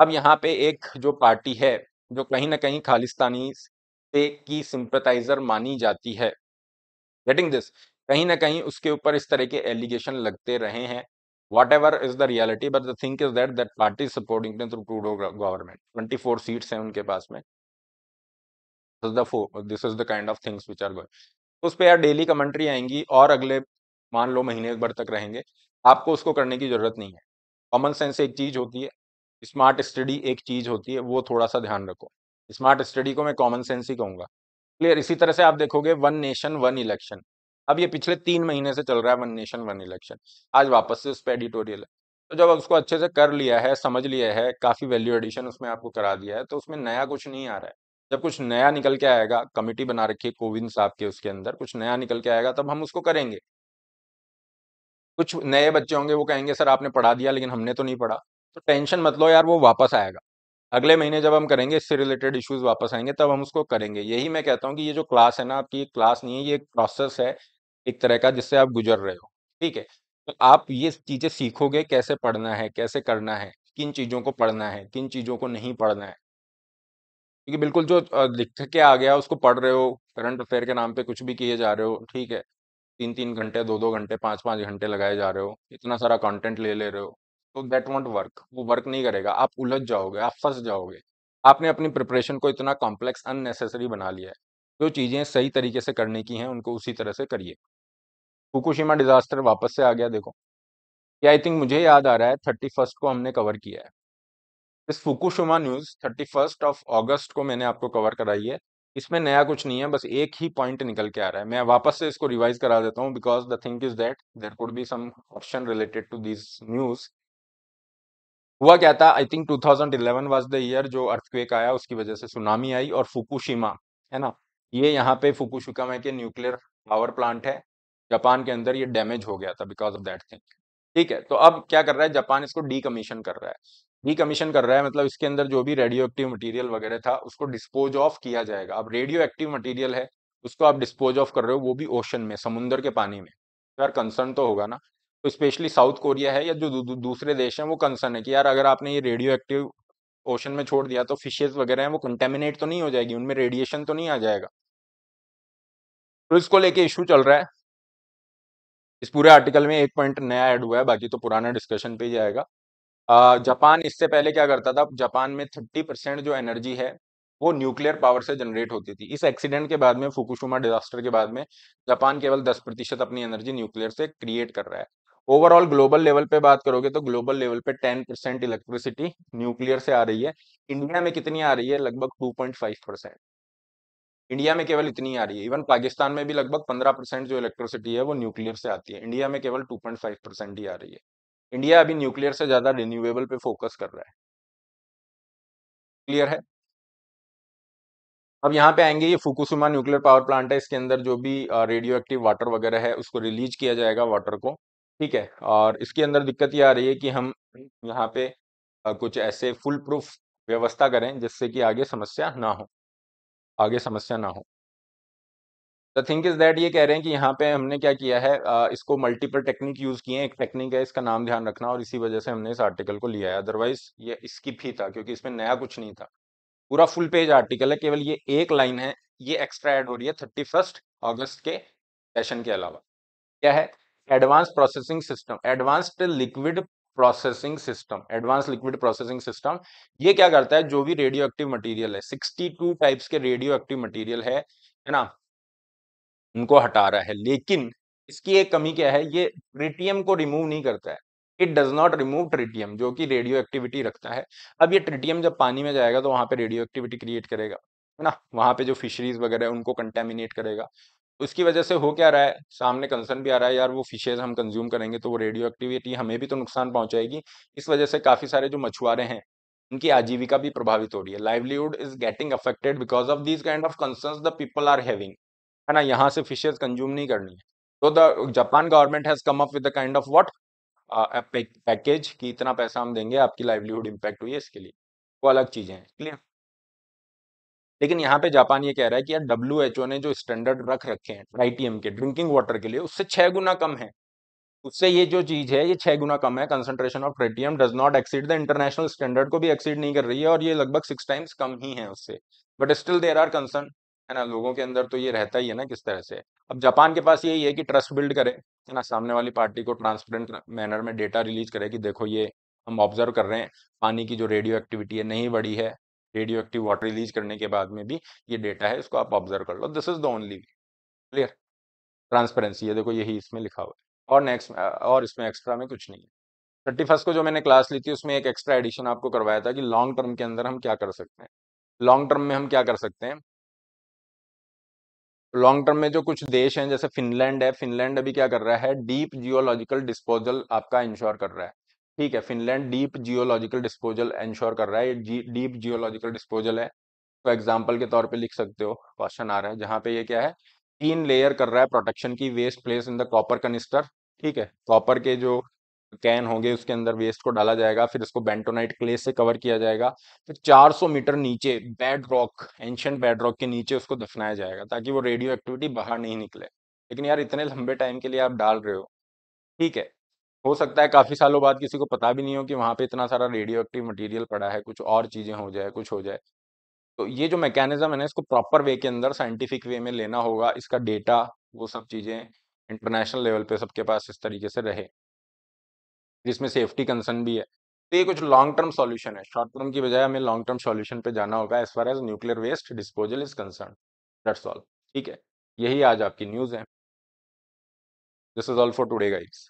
अब यहाँ पे एक जो पार्टी है जो कहीं ना कहीं खालिस्तानी से की सिंपथाइजर मानी जाती है गेटिंग दिस कहीं ना कहीं उसके ऊपर इस तरह के एलिगेशन लगते रहे हैं whatever is the reality but the think is that that party supporting Trudeau government twenty four seats हैं उनके पास में this is the kind of things which are going उस पर यार डेली कमेंट्री आएंगी और अगले मान लो महीने भर तक रहेंगे आपको उसको करने की ज़रूरत नहीं है कॉमन सेंस एक चीज़ होती है स्मार्ट स्टडी एक चीज़ होती है वो थोड़ा सा ध्यान रखो स्मार्ट स्टडी को मैं कॉमन सेंस ही कहूँगा क्लियर इसी तरह से आप देखोगे वन नेशन वन इलेक्शन अब ये पिछले तीन महीने से चल रहा है वन नेशन वन इलेक्शन आज वापस से उस पर एडिटोरियल है तो जब उसको अच्छे से कर लिया है समझ लिया है काफ़ी वैल्यू एडिशन उसमें आपको करा दिया है तो उसमें नया कुछ नहीं आ रहा है जब कुछ नया निकल के आएगा कमेटी बना रखी है कोविंद साहब के उसके अंदर कुछ नया निकल के आएगा तब हम उसको करेंगे कुछ नए बच्चे होंगे वो कहेंगे सर आपने पढ़ा दिया लेकिन हमने तो नहीं पढ़ा तो टेंशन मत लो यार वो वापस आएगा अगले महीने जब हम करेंगे इससे रिलेटेड इश्यूज वापस आएंगे तब हम उसको करेंगे यही मैं कहता हूँ कि ये जो क्लास है ना आपकी क्लास नहीं है ये एक प्रोसेस है एक तरह का जिससे आप गुजर रहे हो ठीक है तो आप ये चीज़ें सीखोगे कैसे पढ़ना है कैसे करना है किन चीज़ों को पढ़ना है किन चीज़ों को नहीं पढ़ना है क्योंकि बिल्कुल जो लिख के आ गया उसको पढ़ रहे हो करंट अफेयर के नाम पे कुछ भी किए जा रहे हो ठीक है तीन तीन घंटे दो दो घंटे पाँच पाँच घंटे लगाए जा रहे हो इतना सारा कंटेंट ले ले रहे हो तो देट वॉन्ट वर्क वो वर्क नहीं करेगा आप उलझ जाओगे आप फंस जाओगे आपने अपनी प्रिपरेशन को इतना कॉम्प्लेक्स अननेसेसरी बना लिया है जो चीज़ें सही तरीके से करने की हैं उनको उसी तरह से करिए फुकुशीमा डिजास्टर वापस से आ गया देखो ये आई थिंक मुझे याद आ रहा है थर्टी फर्स्ट को हमने कवर किया है इस Fukushima news thirty first of August को मैंने आपको कवर कराई है इसमें नया कुछ नहीं है बस एक ही पॉइंट निकल के आ रहा है मैं वापस से इसको रिवाइज करा देता हूँ because the think is that there could be some option related to this news हुआ क्या था I think 2011 was the year जो अर्थक्वेक आया उसकी वजह से सुनामी आई और फुकुशिमा है ना ये यहाँ पे फुकुशिका के न्यूक्लियर पावर प्लांट है जापान के अंदर ये डैमेज हो गया था बिकॉज ऑफ दैट थिंग ठीक है तो अब क्या कर रहा है जापान इसको डीकमीशन कर रहा है रिकमीशन कर रहा है मतलब इसके अंदर जो भी रेडियो एक्टिव मटीरियल वगैरह था उसको डिस्पोज ऑफ किया जाएगा अब रेडियो एक्टिव मटीरियल है उसको आप डिस्पोज ऑफ कर रहे हो वो भी ओशन में समुन्द्र के पानी में तो यार कंसर्न तो होगा ना तो स्पेशली साउथ कोरिया है या जो दू, दू, दूसरे देश हैं वो कंसर्न है कि यार अगर आपने ये रेडियो एक्टिव ओशन में छोड़ दिया तो फिशेज वगैरह हैं वो कंटेमिनेट तो नहीं हो जाएगी उनमें रेडिएशन तो नहीं आ जाएगा तो इसको लेके इशू चल रहा है इस पूरे आर्टिकल में एक पॉइंट नया ऐड हुआ है बाकी तो पुराना डिस्कशन पे ही जाएगा जापान इससे पहले क्या करता था जापान में थर्टी परसेंट जो एनर्जी है वो न्यूक्लियर पावर से जनरेट होती थी इस एक्सीडेंट के बाद में फुकुशुमा डिजास्टर के बाद में जापान केवल दस प्रतिशत अपनी एनर्जी न्यूक्लियर से क्रिएट कर रहा है ओवरऑल ग्लोबल लेवल पे बात करोगे तो ग्लोबल लेवल पे टेन परसेंट इलेक्ट्रिसिटी न्यूक्लियर से आ रही है इंडिया में कितनी आ रही है लगभग टू परसेंट इंडिया में केवल इतनी आ रही है इवन पाकिस्तान में भी लगभग पंद्रह परसेंट जो इलेक्ट्रिसिटी है वो न्यूक्लियर से आती है इंडिया में केवल टू परसेंट ही आ रही है इंडिया अभी न्यूक्लियर से ज़्यादा रिन्यूएबल पे फोकस कर रहा है क्लियर है अब यहाँ पे आएंगे ये फुकुसुमा न्यूक्लियर पावर प्लांट है इसके अंदर जो भी रेडियो एक्टिव वाटर वगैरह है उसको रिलीज किया जाएगा वाटर को ठीक है और इसके अंदर दिक्कत ये आ रही है कि हम यहाँ पे कुछ ऐसे फुल प्रूफ व्यवस्था करें जिससे कि आगे समस्या ना हो आगे समस्या ना हो द थिंग इज दैट ये कह रहे हैं कि यहाँ पे हमने क्या किया है आ, इसको मल्टीपल टेक्निक यूज किए हैं एक टेक्निक है इसका नाम ध्यान रखना और इसी वजह से हमने इस आर्टिकल को लिया है अदरवाइज ये स्किप ही था क्योंकि इसमें नया कुछ नहीं था पूरा फुल पेज आर्टिकल है केवल ये एक लाइन है ये एक्स्ट्रा ऐड हो रही है थर्टी फर्स्ट ऑगस्ट के सेशन के अलावा क्या है advance processing system advanced liquid processing system advance liquid processing system ये क्या करता है जो भी रेडियो एक्टिव मटीरियल है सिक्सटी टू टाइप्स के रेडियो एक्टिव मटीरियल है ना उनको हटा रहा है लेकिन इसकी एक कमी क्या है ये ट्रिटियम को रिमूव नहीं करता है it does not remove tritium जो कि रेडियो एक्टिविटी रखता है अब ये ट्रिटियम जब पानी में जाएगा तो वहाँ पे रेडियो एक्टिविटी क्रिएट करेगा है ना वहाँ पे जो फिशरीज वगैरह है उनको कंटेमिनेट करेगा उसकी वजह से हो क्या रहा है सामने कंसर्न भी आ रहा है यार वो फिशेज हम कंज्यूम करेंगे तो वो रेडियो एक्टिविटी हमें भी तो नुकसान पहुंचाएगी इस वजह से काफ़ी सारे जो मछुआरे हैं उनकी आजीविका भी प्रभावित हो रही है livelihood is getting affected because of these kind of concern the people are having है ना यहाँ से फिशेज कंज्यूम नहीं करनी है तो the Japan government has come up with the kind of what package कि इतना पैसा हम देंगे आपकी लाइवलीहुड इम्पैक्ट हुई है इसके लिए वो अलग चीज़ें हैं क्लियर लेकिन यहाँ पे जापान ये कह रहा है कि यार डब्ल्यू एच ओ ने जो स्टैंडर्ड रख रखे हैं आईटीएम के ड्रिंकिंग वाटर के लिए उससे छः गुना कम है उससे ये जो चीज़ है ये छः गुना कम है concentration of tritium does not exceed the international standard को भी एक्सीड नहीं कर रही है और ये लगभग सिक्स टाइम्स कम ही है उससे but still there are concern है ना लोगों के अंदर तो ये रहता ही है ना किस तरह से अब जापान के पास यही है कि ट्रस्ट बिल्ड करे है ना सामने वाली पार्टी को ट्रांसपेरेंट मैनर में डेटा रिलीज करे कि देखो ये हम ऑब्जर्व कर रहे हैं पानी की जो रेडियो एक्टिविटी है नहीं बढ़ी है रेडियो एक्टिव वाटर रिलीज करने के बाद में भी ये डेटा है इसको आप ऑब्जर्व कर लो this is the only clear transparency है देखो यही इसमें लिखा हुआ है और नेक्स्ट और इसमें एक्स्ट्रा में कुछ नहीं है थर्टी फर्स्ट को जो मैंने क्लास ली थी उसमें एक एक्स्ट्रा एडिशन आपको करवाया था कि लॉन्ग टर्म के अंदर हम क्या कर सकते हैं लॉन्ग टर्म में हम क्या कर सकते हैं लॉन्ग टर्म में जो कुछ देश हैं जैसे फिनलैंड है फिनलैंड अभी क्या कर रहा है डीप जियोलॉजिकल डिस्पोजल आपका इंश्योर कर रहा है ठीक है Finland deep geological disposal ensure कर रहा है डीप जियोलॉजिकल डिस्पोजल है तो एग्जाम्पल के तौर पे लिख सकते हो क्वेश्चन आ रहा है जहाँ पे ये क्या है तीन लेयर कर रहा है प्रोटेक्शन की waste place in the copper canister ठीक है कॉपर के जो कैन होंगे उसके अंदर वेस्ट को डाला जाएगा फिर इसको बेंटोनाइट क्ले से कवर किया जाएगा फिर 400 मीटर नीचे bedrock ancient bedrock के नीचे उसको दफनाया जाएगा ताकि वो रेडियो एक्टिविटी बाहर नहीं निकले लेकिन यार इतने लंबे टाइम के लिए आप डाल रहे हो ठीक है हो सकता है काफ़ी सालों बाद किसी को पता भी नहीं हो कि वहाँ पे इतना सारा रेडियो एक्टिव मटीरियल पड़ा है कुछ और चीज़ें हो जाए कुछ हो जाए तो ये जो मैकेनिज्म है ना इसको प्रॉपर वे के अंदर साइंटिफिक वे में लेना होगा इसका डेटा वो सब चीज़ें इंटरनेशनल लेवल पे सबके पास इस तरीके से रहे जिसमें सेफ्टी कंसर्न भी है तो ये कुछ लॉन्ग टर्म सॉल्यूशन है शॉर्ट टर्म की बजाय हमें लॉन्ग टर्म सॉल्यूशन पे जाना होगा as far as nuclear waste disposal is concern that's all ठीक है यही आज आपकी न्यूज़ है this is all for today guides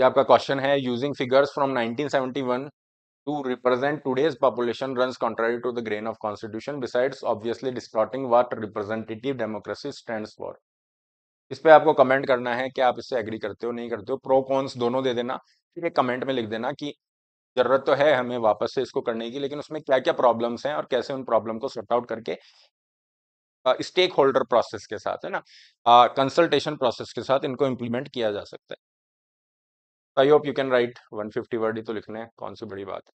ये आपका क्वेश्चन है using figures from 1971 to represent today's population run contrary to the grain of constitution besides obviously distorting what representative democracy stand for इस पर आपको कमेंट करना है कि आप इससे एग्री करते हो नहीं करते हो प्रो कॉन्स दोनों दे देना फिर एक कमेंट में लिख देना कि ज़रूरत तो है हमें वापस से इसको करने की लेकिन उसमें क्या क्या प्रॉब्लम्स हैं और कैसे उन प्रॉब्लम को सॉर्ट आउट करके स्टेक होल्डर प्रोसेस के साथ है ना कंसल्टेशन प्रोसेस के साथ इनको इम्प्लीमेंट किया जा सकता है I hope you can write 150 word ही तो लिखने हैं कौन सी बड़ी बात है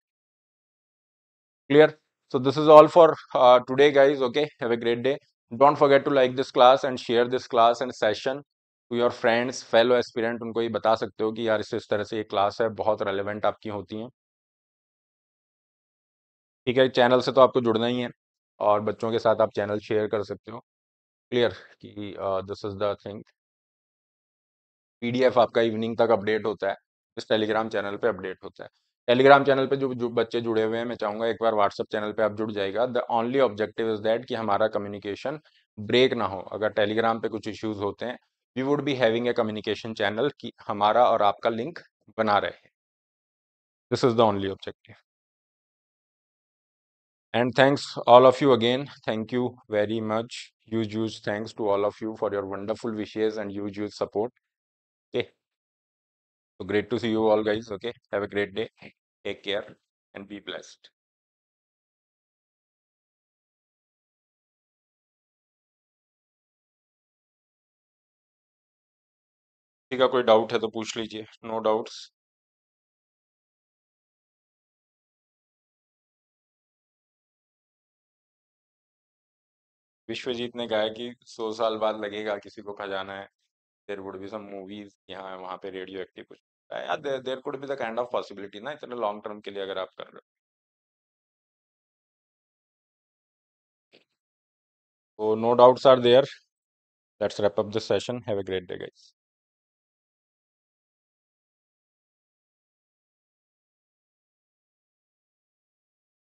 clear so this is all for today guys okay have a great day don't forget to like this class and share this class and session to your friends fellow aspirant उनको ये बता सकते हो कि यार इस तरह से ये क्लास है बहुत रेलिवेंट आपकी होती हैं ठीक है चैनल से तो आपको जुड़ना ही है और बच्चों के साथ आप चैनल शेयर कर सकते हो क्लियर कि this is the thing PDF आपका इवनिंग तक अपडेट होता है इस टेलीग्राम चैनल पे अपडेट होता है टेलीग्राम चैनल पे जो जो बच्चे जुड़े हुए हैं मैं चाहूंगा एक बार व्हाट्सअप चैनल पे आप जुड़ जाएगा the only objective is that कि हमारा कम्युनिकेशन ब्रेक ना हो अगर टेलीग्राम पे कुछ इश्यूज होते हैं we would be having a communication channel कि हमारा और आपका लिंक बना रहे this is the only objective and thanks all of you again thank you very much use thanks to all of you for your wonderful wishes and use huge huge support okay So great to see you all guys. Okay. Have a great day. Take care and be blessed. किसी का कोई doubt है तो पूछ लीजिए no doubts Vishwajeet ने कहा कि सौ साल बाद लगेगा किसी को खजाना है there would be some movies यहाँ वहाँ पे रेडियो एक्टिव कुछ या there could be the kind of possibility ना इतने लॉन्ग टर्म के लिए अगर आप कर रहे हो तो no doubts are there let's wrap up this session have a great day guys